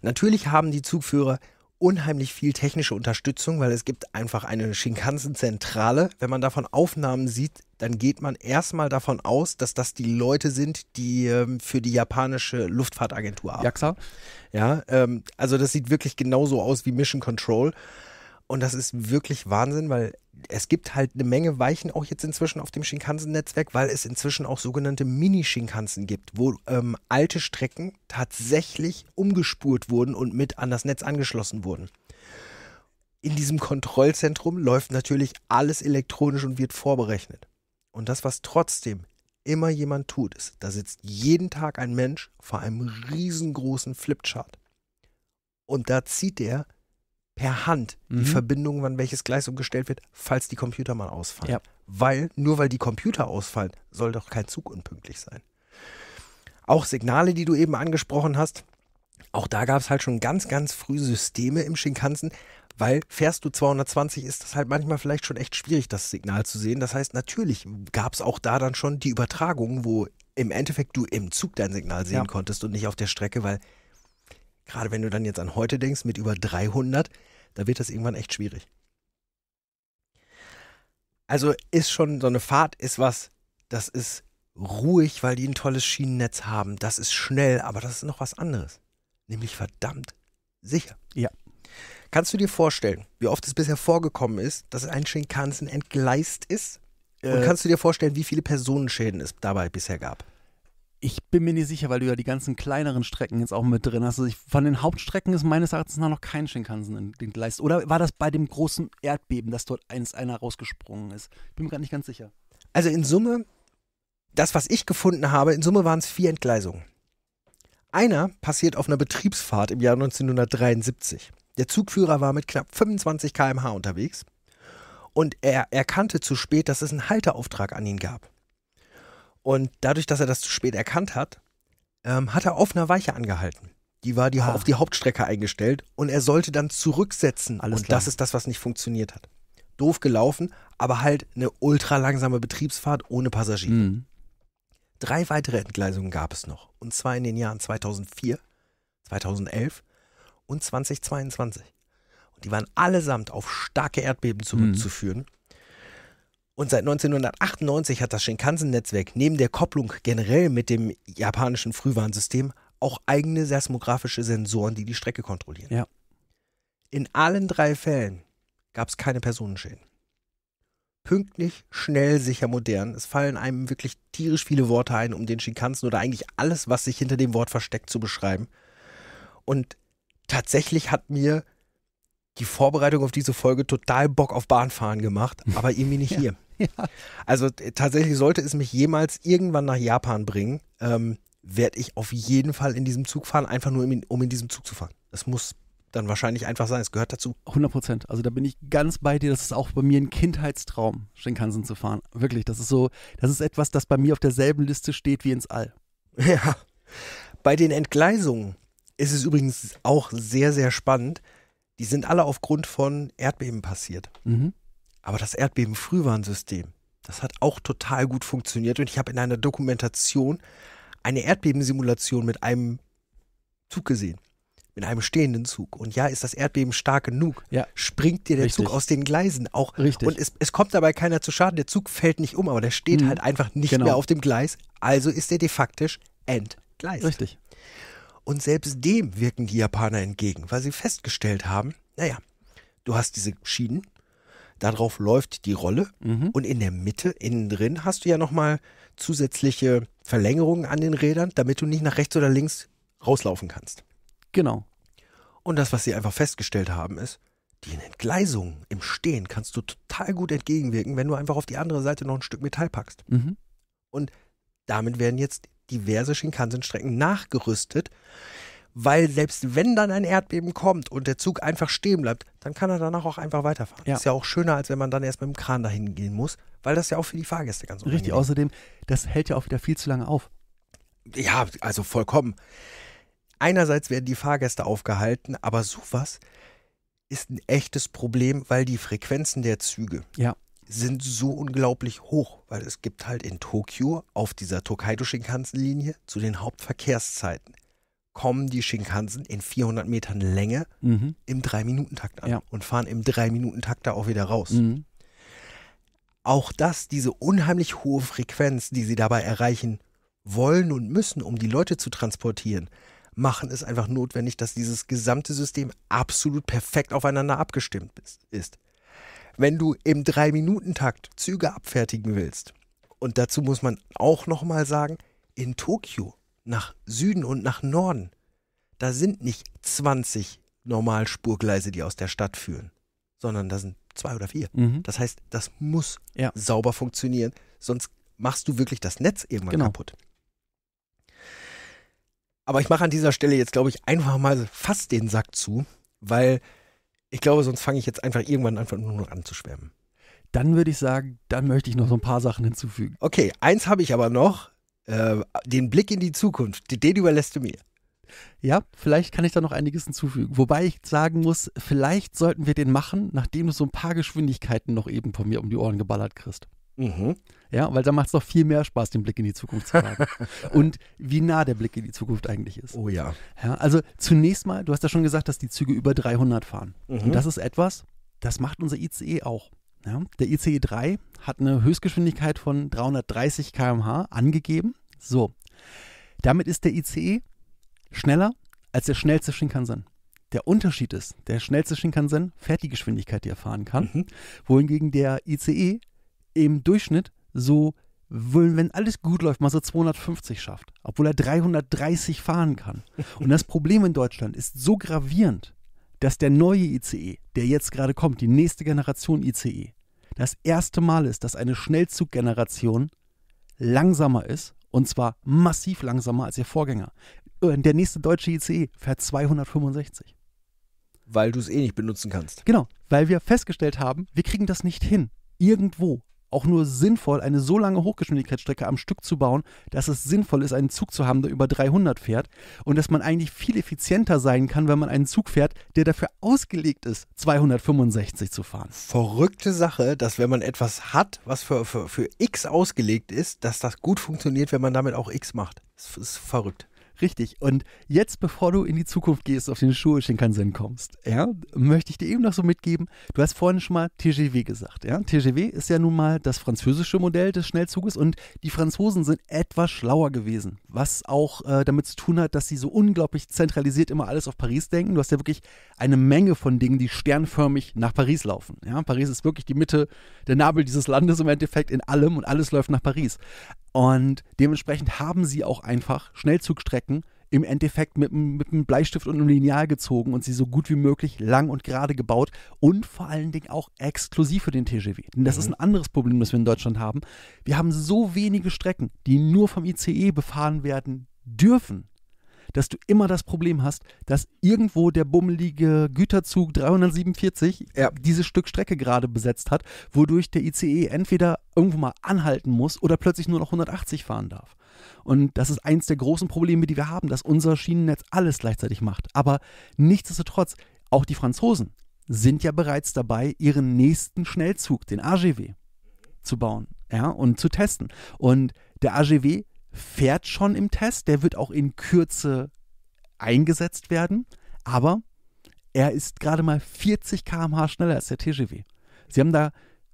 Natürlich haben die Zugführer unheimlich viel technische Unterstützung, weil es gibt einfach eine Shinkansen-Zentrale. Wenn man davon Aufnahmen sieht, dann geht man erstmal davon aus, dass das die Leute sind, die ähm, für die japanische Luftfahrtagentur arbeiten. JAXA? Ja, ähm, also das sieht wirklich genauso aus wie Mission Control. Und das ist wirklich Wahnsinn, weil es gibt halt eine Menge Weichen auch jetzt inzwischen auf dem Shinkansen-Netzwerk, weil es inzwischen auch sogenannte Mini-Shinkansen gibt, wo ähm, alte Strecken tatsächlich umgespurt wurden und mit an das Netz angeschlossen wurden. In diesem Kontrollzentrum läuft natürlich alles elektronisch und wird vorberechnet. Und das, was trotzdem immer jemand tut, ist, da sitzt jeden Tag ein Mensch vor einem riesengroßen Flipchart. Und da zieht er per Hand mhm. die Verbindung, wann welches Gleis umgestellt wird, falls die Computer mal ausfallen. Ja. Weil, nur weil die Computer ausfallen, soll doch kein Zug unpünktlich sein. Auch Signale, die du eben angesprochen hast, auch da gab es halt schon ganz, ganz früh Systeme im Shinkansen, weil fährst du 220, ist das halt manchmal vielleicht schon echt schwierig, das Signal zu sehen. Das heißt, natürlich gab es auch da dann schon die Übertragung, wo im Endeffekt du im Zug dein Signal sehen ja. konntest und nicht auf der Strecke, weil Gerade wenn du dann jetzt an heute denkst, mit über 300, da wird das irgendwann echt schwierig. Also ist schon so eine Fahrt, ist was, das ist ruhig, weil die ein tolles Schienennetz haben. Das ist schnell, aber das ist noch was anderes. Nämlich verdammt sicher. Ja. Kannst du dir vorstellen, wie oft es bisher vorgekommen ist, dass ein Shinkansen entgleist ist? Äh, Und kannst du dir vorstellen, wie viele Personenschäden es dabei bisher gab? ich bin mir nicht sicher, weil du ja die ganzen kleineren Strecken jetzt auch mit drin hast. Also ich, von den Hauptstrecken ist meines Erachtens noch kein Shinkansen entgleist. Oder war das bei dem großen Erdbeben, dass dort eins einer rausgesprungen ist? Ich bin mir gerade nicht ganz sicher. Also in Summe, das, was ich gefunden habe, in Summe waren es vier Entgleisungen. Einer passiert auf einer Betriebsfahrt im Jahr 1973. Der Zugführer war mit knapp 25 km/h unterwegs und er erkannte zu spät, dass es einen Halteauftrag an ihn gab. Und dadurch, dass er das zu spät erkannt hat, ähm, hat er auf einer Weiche angehalten. Die war die, ah. auf die Hauptstrecke eingestellt und er sollte dann zurücksetzen. Alles und klar. das ist das, was nicht funktioniert hat. Doof gelaufen, aber halt eine ultra langsame Betriebsfahrt ohne Passagiere. Mhm. Drei weitere Entgleisungen gab es noch. Und zwar in den Jahren 2004, 2011 und 2022. Und die waren allesamt auf starke Erdbeben mhm. zurückzuführen. Mhm. Und seit 1998 hat das Shinkansen-Netzwerk neben der Kopplung generell mit dem japanischen Frühwarnsystem auch eigene seismografische Sensoren, die die Strecke kontrollieren. Ja. In allen drei Fällen gab es keine Personenschäden. Pünktlich, schnell, sicher, modern. Es fallen einem wirklich tierisch viele Worte ein, um den Shinkansen oder eigentlich alles, was sich hinter dem Wort versteckt, zu beschreiben. Und tatsächlich hat mir die Vorbereitung auf diese Folge total Bock auf Bahnfahren gemacht, (laughs) aber irgendwie nicht ja. hier. (laughs) Also tatsächlich sollte es mich jemals irgendwann nach Japan bringen, ähm, werde ich auf jeden Fall in diesem Zug fahren, einfach nur in, um in diesem Zug zu fahren. Das muss dann wahrscheinlich einfach sein. Es gehört dazu. 100 Prozent. Also da bin ich ganz bei dir. Das ist auch bei mir ein Kindheitstraum, Shinkansen zu fahren. Wirklich, das ist so, das ist etwas, das bei mir auf derselben Liste steht wie ins All. (laughs) Ja. Bei den Entgleisungen ist es übrigens auch sehr, sehr spannend. Die sind alle aufgrund von Erdbeben passiert. Mhm. Aber das Erdbeben-Frühwarnsystem, das hat auch total gut funktioniert. Und ich habe in einer Dokumentation eine Erdbebensimulation mit einem Zug gesehen. Mit einem stehenden Zug. Und ja, ist das Erdbeben stark genug, ja. springt dir der Richtig. Zug aus den Gleisen auch. Richtig. Und es, es, kommt dabei keiner zu Schaden. Der Zug fällt nicht um, aber der steht hm. halt einfach nicht genau. mehr auf dem Gleis. Also ist er de facto entgleist. Richtig. Und selbst dem wirken die Japaner entgegen, weil sie festgestellt haben, naja, du hast diese Schienen, Darauf läuft die Rolle mhm. und in der Mitte, innen drin, hast du ja nochmal zusätzliche Verlängerungen an den Rädern, damit du nicht nach rechts oder links rauslaufen kannst. Genau. Und das, was sie einfach festgestellt haben, ist, die Entgleisung im Stehen kannst du total gut entgegenwirken, wenn du einfach auf die andere Seite noch ein Stück Metall packst. Mhm. Und damit werden jetzt diverse Shinkansen-Strecken nachgerüstet, weil selbst wenn dann ein Erdbeben kommt und der Zug einfach stehen bleibt, dann kann er danach auch einfach weiterfahren. Ja. Ist ja auch schöner, als wenn man dann erst mit dem Kran dahin gehen muss, weil das ja auch für die Fahrgäste ganz Richtig, ist. außerdem, das hält ja auch wieder viel zu lange auf. Ja, also vollkommen. Einerseits werden die Fahrgäste aufgehalten, aber sowas ist ein echtes Problem, weil die Frequenzen der Züge ja. sind so unglaublich hoch, weil es gibt halt in Tokio auf dieser Tokaido Shinkansen Linie zu den Hauptverkehrszeiten kommen die Shinkansen in 400 Metern Länge mhm. im 3-Minuten-Takt an ja. und fahren im 3-Minuten-Takt da auch wieder raus. Mhm. Auch das, diese unheimlich hohe Frequenz, die sie dabei erreichen wollen und müssen, um die Leute zu transportieren, machen es einfach notwendig, dass dieses gesamte System absolut perfekt aufeinander abgestimmt ist. Wenn du im 3-Minuten-Takt Züge abfertigen willst, und dazu muss man auch nochmal sagen, in Tokio nach Süden und nach Norden. Da sind nicht 20 Normalspurgleise, die aus der Stadt führen, sondern da sind zwei oder vier. Mhm. Das heißt, das muss ja. sauber funktionieren, sonst machst du wirklich das Netz irgendwann genau. kaputt. Aber ich mache an dieser Stelle jetzt, glaube ich, einfach mal fast den Sack zu, weil ich glaube, sonst fange ich jetzt einfach irgendwann einfach nur noch an zu schwärmen. Dann würde ich sagen, dann möchte ich noch so ein paar Sachen hinzufügen. Okay, eins habe ich aber noch. Ähm, den Blick in die Zukunft, den überlässt du mir. Ja, vielleicht kann ich da noch einiges hinzufügen. Wobei ich sagen muss, vielleicht sollten wir den machen, nachdem du so ein paar Geschwindigkeiten noch eben von mir um die Ohren geballert kriegst. Mhm. Ja, weil da macht es doch viel mehr Spaß, den Blick in die Zukunft zu haben. (laughs) und wie nah der Blick in die Zukunft eigentlich ist. Oh ja. ja. Also zunächst mal, du hast ja schon gesagt, dass die Züge über 300 fahren. Mhm. Und das ist etwas, das macht unser ICE auch. Ja, der ICE 3 hat eine Höchstgeschwindigkeit von 330 km/h angegeben. So, damit ist der ICE schneller als der schnellste Shinkansen. Der Unterschied ist, der schnellste Shinkansen fährt die Geschwindigkeit, die er fahren kann, mhm. wohingegen der ICE im Durchschnitt so, wenn alles gut läuft, mal so 250 schafft, obwohl er 330 fahren kann. Und das Problem in Deutschland ist so gravierend, dass der neue ICE, der jetzt gerade kommt, die nächste Generation ICE, das erste Mal ist, dass eine Schnellzuggeneration langsamer ist und zwar massiv langsamer als ihr Vorgänger. Äh, der nächste deutsche ICE fährt 265. Weil du es eh nicht benutzen kannst. Genau, weil wir festgestellt haben, wir kriegen das nicht hin. Irgendwo auch nur sinnvoll, eine so lange Hochgeschwindigkeitsstrecke am Stück zu bauen, dass es sinnvoll ist, einen Zug zu haben, der über 300 fährt und dass man eigentlich viel effizienter sein kann, wenn man einen Zug fährt, der dafür ausgelegt ist, 265 zu fahren. Verrückte Sache, dass wenn man etwas hat, was für, für, für X ausgelegt ist, dass das gut funktioniert, wenn man damit auch X macht. Das ist verrückt. Richtig. Und jetzt, bevor du in die Zukunft gehst, auf den Schuhe Kansen kommst, ja, möchte ich dir eben noch so mitgeben, du hast vorhin schon mal TGV gesagt. Ja? TGV ist ja nun mal das französische Modell des Schnellzuges und die Franzosen sind etwas schlauer gewesen, was auch äh, damit zu tun hat, dass sie so unglaublich zentralisiert immer alles auf Paris denken. Du hast ja wirklich eine Menge von Dingen, die sternförmig nach Paris laufen. Ja? Paris ist wirklich die Mitte, der Nabel dieses Landes im Endeffekt in allem und alles läuft nach Paris. Und dementsprechend haben sie auch einfach Schnellzugstrecken im Endeffekt mit, mit einem Bleistift und einem Lineal gezogen und sie so gut wie möglich lang und gerade gebaut und vor allen Dingen auch exklusiv für den TGW. Denn das mhm. ist ein anderes Problem, das wir in Deutschland haben. Wir haben so wenige Strecken, die nur vom ICE befahren werden dürfen, dass du immer das Problem hast, dass irgendwo der bummelige Güterzug 347 ja. dieses Stück Strecke gerade besetzt hat, wodurch der ICE entweder irgendwo mal anhalten muss oder plötzlich nur noch 180 fahren darf. Und das ist eins der großen Probleme, die wir haben, dass unser Schienennetz alles gleichzeitig macht. Aber nichtsdestotrotz, auch die Franzosen sind ja bereits dabei, ihren nächsten Schnellzug, den AGW, zu bauen ja, und zu testen. Und der AGW fährt schon im Test, der wird auch in Kürze eingesetzt werden, aber er ist gerade mal 40 km/h schneller als der TGW. Sie haben da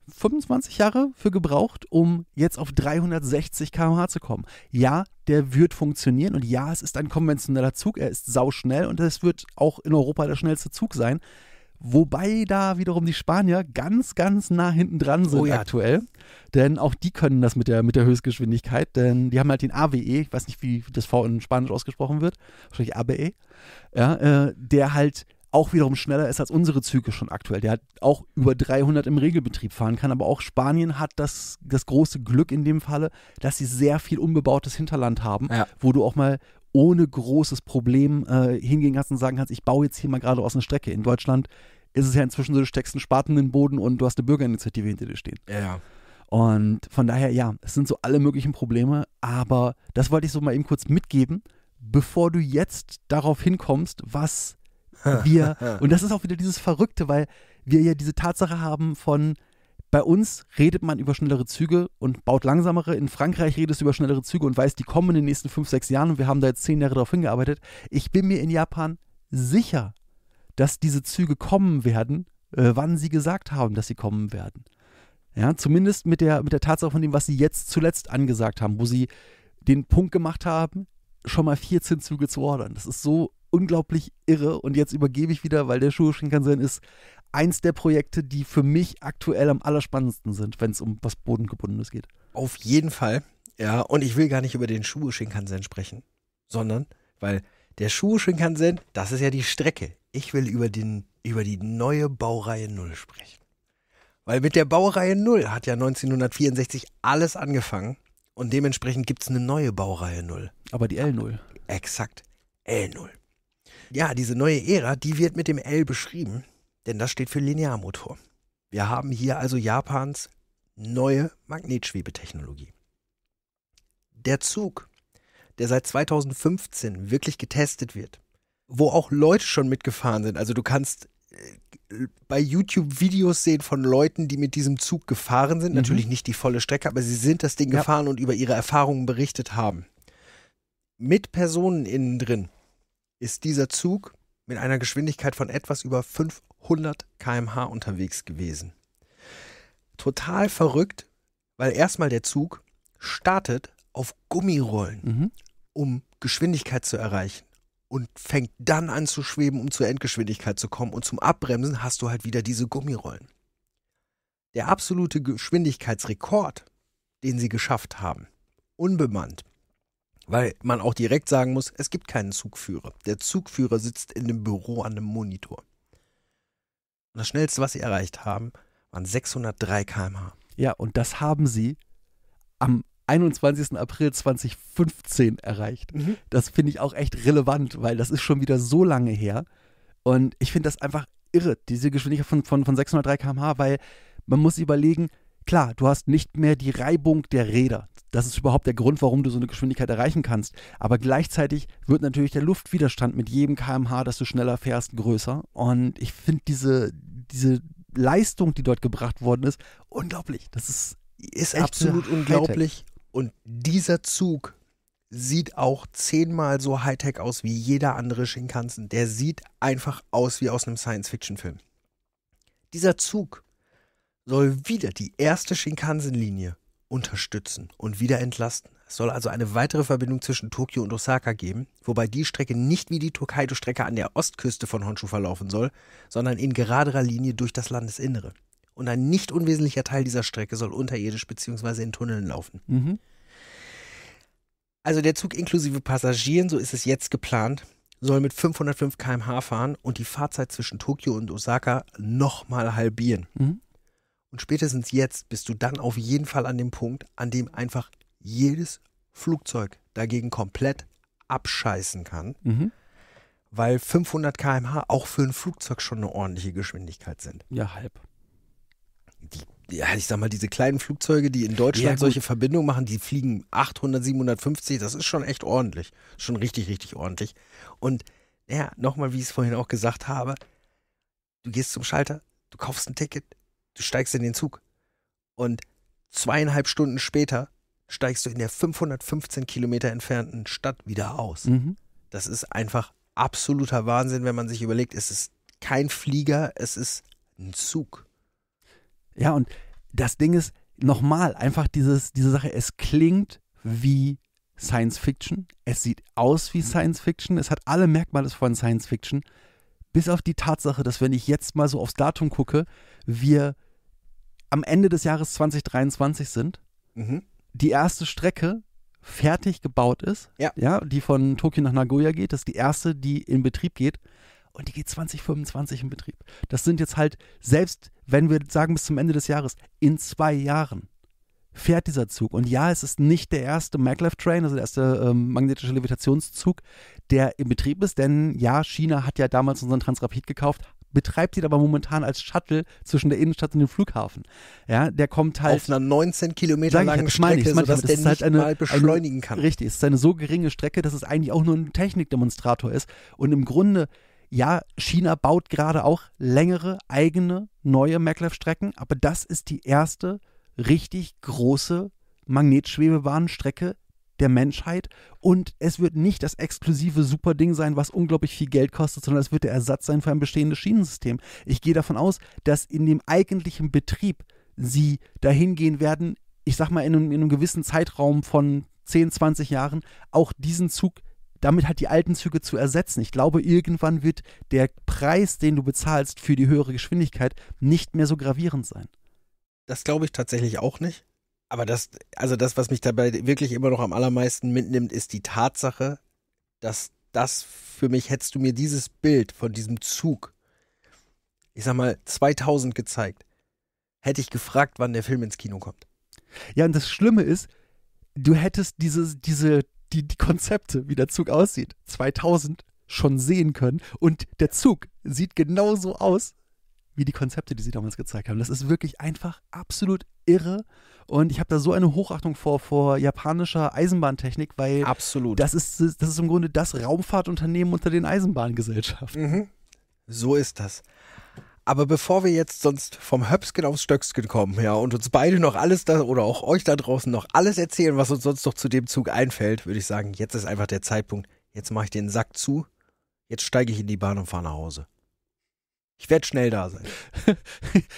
25 Jahre für gebraucht, um jetzt auf 360 km/h zu kommen. Ja, der wird funktionieren und ja, es ist ein konventioneller Zug, er ist sauschnell und es wird auch in Europa der schnellste Zug sein. Wobei da wiederum die Spanier ganz, ganz nah hinten dran sind oh ja. aktuell. Denn auch die können das mit der, mit der Höchstgeschwindigkeit, denn die haben halt den AWE, ich weiß nicht, wie das V in Spanisch ausgesprochen wird, wahrscheinlich ABE, ja, äh, der halt auch wiederum schneller ist als unsere Züge schon aktuell. Der hat auch über 300 im Regelbetrieb fahren kann, aber auch Spanien hat das, das große Glück in dem Falle, dass sie sehr viel unbebautes Hinterland haben, ja. wo du auch mal ohne großes Problem äh, hingehen kannst und sagen kannst, ich baue jetzt hier mal gerade aus einer Strecke. In Deutschland ist es ja inzwischen so, du steckst einen Spaten in den Boden und du hast eine Bürgerinitiative hinter dir stehen. Ja. Und von daher, ja, es sind so alle möglichen Probleme, aber das wollte ich so mal eben kurz mitgeben, bevor du jetzt darauf hinkommst, was (laughs) wir, und das ist auch wieder dieses Verrückte, weil wir ja diese Tatsache haben von, bei uns redet man über schnellere Züge und baut langsamere. In Frankreich redest du über schnellere Züge und weißt, die kommen in den nächsten fünf, sechs Jahren und wir haben da jetzt zehn Jahre darauf hingearbeitet. Ich bin mir in Japan sicher, dass diese Züge kommen werden, äh, wann sie gesagt haben, dass sie kommen werden. Ja, zumindest mit der, mit der Tatsache von dem, was sie jetzt zuletzt angesagt haben, wo sie den Punkt gemacht haben, schon mal 14 Züge zu ordern. Das ist so unglaublich irre. Und jetzt übergebe ich wieder, weil der Shinkansen ist eins der Projekte, die für mich aktuell am allerspannendsten sind, wenn es um was Bodengebundenes geht. Auf jeden Fall. Ja, und ich will gar nicht über den Shinkansen sprechen, sondern, weil der Shinkansen, das ist ja die Strecke. Ich will über, den, über die neue Baureihe 0 sprechen. Weil mit der Baureihe 0 hat ja 1964 alles angefangen und dementsprechend gibt es eine neue Baureihe 0. Aber die L0. Exakt, L0. Ja, diese neue Ära, die wird mit dem L beschrieben, denn das steht für Linearmotor. Wir haben hier also Japans neue Magnetschwebetechnologie. Der Zug, der seit 2015 wirklich getestet wird, wo auch Leute schon mitgefahren sind, also du kannst äh, bei YouTube Videos sehen von Leuten, die mit diesem Zug gefahren sind. Mhm. Natürlich nicht die volle Strecke, aber sie sind das Ding ja. gefahren und über ihre Erfahrungen berichtet haben. Mit Personen innen drin, ist dieser Zug mit einer Geschwindigkeit von etwas über 500 km/h unterwegs gewesen. Total verrückt, weil erstmal der Zug startet auf Gummirollen, mhm. um Geschwindigkeit zu erreichen und fängt dann an zu schweben, um zur Endgeschwindigkeit zu kommen. Und zum Abbremsen hast du halt wieder diese Gummirollen. Der absolute Geschwindigkeitsrekord, den sie geschafft haben, unbemannt, weil man auch direkt sagen muss, es gibt keinen Zugführer. Der Zugführer sitzt in dem Büro an einem Monitor. Und das schnellste, was sie erreicht haben, waren 603 km/h. Ja, und das haben sie am 21. April 2015 erreicht. Mhm. Das finde ich auch echt relevant, weil das ist schon wieder so lange her. Und ich finde das einfach irre, diese Geschwindigkeit von, von, von 603 km/h, weil man muss überlegen, klar, du hast nicht mehr die Reibung der Räder. Das ist überhaupt der Grund, warum du so eine Geschwindigkeit erreichen kannst. Aber gleichzeitig wird natürlich der Luftwiderstand mit jedem kmh, dass du schneller fährst, größer. Und ich finde diese, diese Leistung, die dort gebracht worden ist, unglaublich. Das ist, ist absolut unglaublich. Und dieser Zug sieht auch zehnmal so Hightech aus wie jeder andere Shinkansen. Der sieht einfach aus wie aus einem Science-Fiction-Film. Dieser Zug soll wieder die erste Shinkansen-Linie unterstützen und wieder entlasten. Es soll also eine weitere Verbindung zwischen Tokio und Osaka geben, wobei die Strecke nicht wie die Tokaido-Strecke an der Ostküste von Honshu verlaufen soll, sondern in geraderer Linie durch das Landesinnere. Und ein nicht unwesentlicher Teil dieser Strecke soll unterirdisch bzw. in Tunneln laufen. Mhm. Also der Zug inklusive Passagieren, so ist es jetzt geplant, soll mit 505 km/h fahren und die Fahrzeit zwischen Tokio und Osaka nochmal halbieren. Mhm. Und spätestens jetzt bist du dann auf jeden Fall an dem Punkt, an dem einfach jedes Flugzeug dagegen komplett abscheißen kann, mhm. weil 500 km/h auch für ein Flugzeug schon eine ordentliche Geschwindigkeit sind. Ja, halb. Die ja, ich sag mal, diese kleinen Flugzeuge, die in Deutschland ja, solche Verbindungen machen, die fliegen 800, 750, das ist schon echt ordentlich. Schon richtig, richtig ordentlich. Und ja, nochmal, wie ich es vorhin auch gesagt habe, du gehst zum Schalter, du kaufst ein Ticket, Du steigst in den Zug und zweieinhalb Stunden später steigst du in der 515 Kilometer entfernten Stadt wieder aus. Mhm. Das ist einfach absoluter Wahnsinn, wenn man sich überlegt, es ist kein Flieger, es ist ein Zug. Ja, und das Ding ist, nochmal, einfach dieses, diese Sache, es klingt wie Science Fiction, es sieht aus wie Science Fiction, es hat alle Merkmale von Science Fiction, bis auf die Tatsache, dass wenn ich jetzt mal so aufs Datum gucke, wir am Ende des Jahres 2023 sind, mhm. die erste Strecke fertig gebaut ist, ja. ja, die von Tokio nach Nagoya geht, das ist die erste, die in Betrieb geht und die geht 2025 in Betrieb. Das sind jetzt halt, selbst wenn wir sagen bis zum Ende des Jahres, in zwei Jahren fährt dieser Zug. Und ja, es ist nicht der erste maglev Train, also der erste ähm, magnetische Levitationszug, der in Betrieb ist, denn ja, China hat ja damals unseren Transrapid gekauft, betreibt ihn aber momentan als Shuttle zwischen der Innenstadt und dem Flughafen. Ja, der kommt halt auf einer 19 Kilometer langen halt, ich, Strecke, ich, sodass halt. das der halt nicht halt eine, mal beschleunigen kann. Eine, richtig, es ist eine so geringe Strecke, dass es eigentlich auch nur ein Technikdemonstrator ist und im Grunde ja, China baut gerade auch längere eigene neue maglev Strecken, aber das ist die erste richtig große Magnetschwebebahnstrecke der Menschheit und es wird nicht das exklusive Superding sein, was unglaublich viel Geld kostet, sondern es wird der Ersatz sein für ein bestehendes Schienensystem. Ich gehe davon aus, dass in dem eigentlichen Betrieb sie dahin gehen werden, ich sag mal in einem, in einem gewissen Zeitraum von 10, 20 Jahren, auch diesen Zug damit halt die alten Züge zu ersetzen. Ich glaube, irgendwann wird der Preis, den du bezahlst für die höhere Geschwindigkeit, nicht mehr so gravierend sein. Das glaube ich tatsächlich auch nicht. Aber das, also das, was mich dabei wirklich immer noch am allermeisten mitnimmt, ist die Tatsache, dass das für mich hättest du mir dieses Bild von diesem Zug, ich sag mal 2000 gezeigt, hätte ich gefragt, wann der Film ins Kino kommt. Ja, und das Schlimme ist, du hättest diese, diese, die, die Konzepte, wie der Zug aussieht, 2000 schon sehen können und der Zug sieht genauso aus, wie die Konzepte, die sie damals gezeigt haben. Das ist wirklich einfach absolut irre. Und ich habe da so eine Hochachtung vor, vor japanischer Eisenbahntechnik, weil absolut. Das, ist, das ist im Grunde das Raumfahrtunternehmen unter den Eisenbahngesellschaften. Mhm. So ist das. Aber bevor wir jetzt sonst vom Höpsken aufs Stöcksken kommen, ja, und uns beide noch alles da oder auch euch da draußen noch alles erzählen, was uns sonst noch zu dem Zug einfällt, würde ich sagen, jetzt ist einfach der Zeitpunkt. Jetzt mache ich den Sack zu. Jetzt steige ich in die Bahn und fahre nach Hause. Ich werde schnell da sein. (laughs)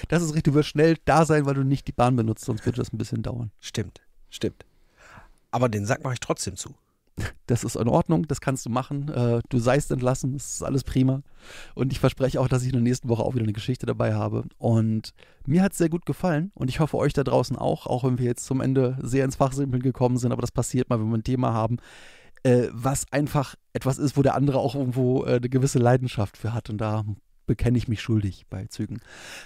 das ist richtig, du wirst schnell da sein, weil du nicht die Bahn benutzt, sonst würde das ein bisschen dauern. Stimmt, stimmt. Aber den Sack mache ich trotzdem zu. Das ist in Ordnung, das kannst du machen. Äh, du seist entlassen, das ist alles prima. Und ich verspreche auch, dass ich in der nächsten Woche auch wieder eine Geschichte dabei habe. Und mir hat es sehr gut gefallen und ich hoffe euch da draußen auch, auch wenn wir jetzt zum Ende sehr ins Fachsimpeln gekommen sind, aber das passiert mal, wenn wir ein Thema haben, äh, was einfach etwas ist, wo der andere auch irgendwo äh, eine gewisse Leidenschaft für hat. Und da bekenne ich mich schuldig bei Zügen.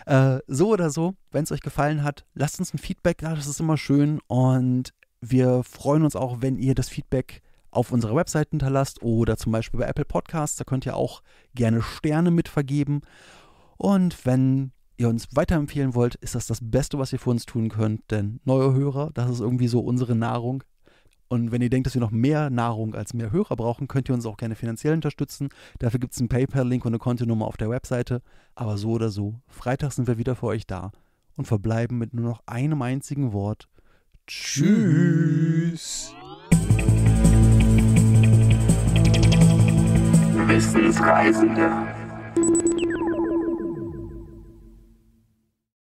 Äh, so oder so, wenn es euch gefallen hat, lasst uns ein Feedback da, das ist immer schön und wir freuen uns auch, wenn ihr das Feedback auf unserer Website hinterlasst oder zum Beispiel bei Apple Podcasts, da könnt ihr auch gerne Sterne mitvergeben. Und wenn ihr uns weiterempfehlen wollt, ist das das Beste, was ihr für uns tun könnt, denn neue Hörer, das ist irgendwie so unsere Nahrung. Und wenn ihr denkt, dass wir noch mehr Nahrung als mehr Hörer brauchen, könnt ihr uns auch gerne finanziell unterstützen. Dafür gibt es einen PayPal-Link und eine Kontonummer auf der Webseite. Aber so oder so, Freitag sind wir wieder für euch da und verbleiben mit nur noch einem einzigen Wort. Tschüss. Wissensreisende.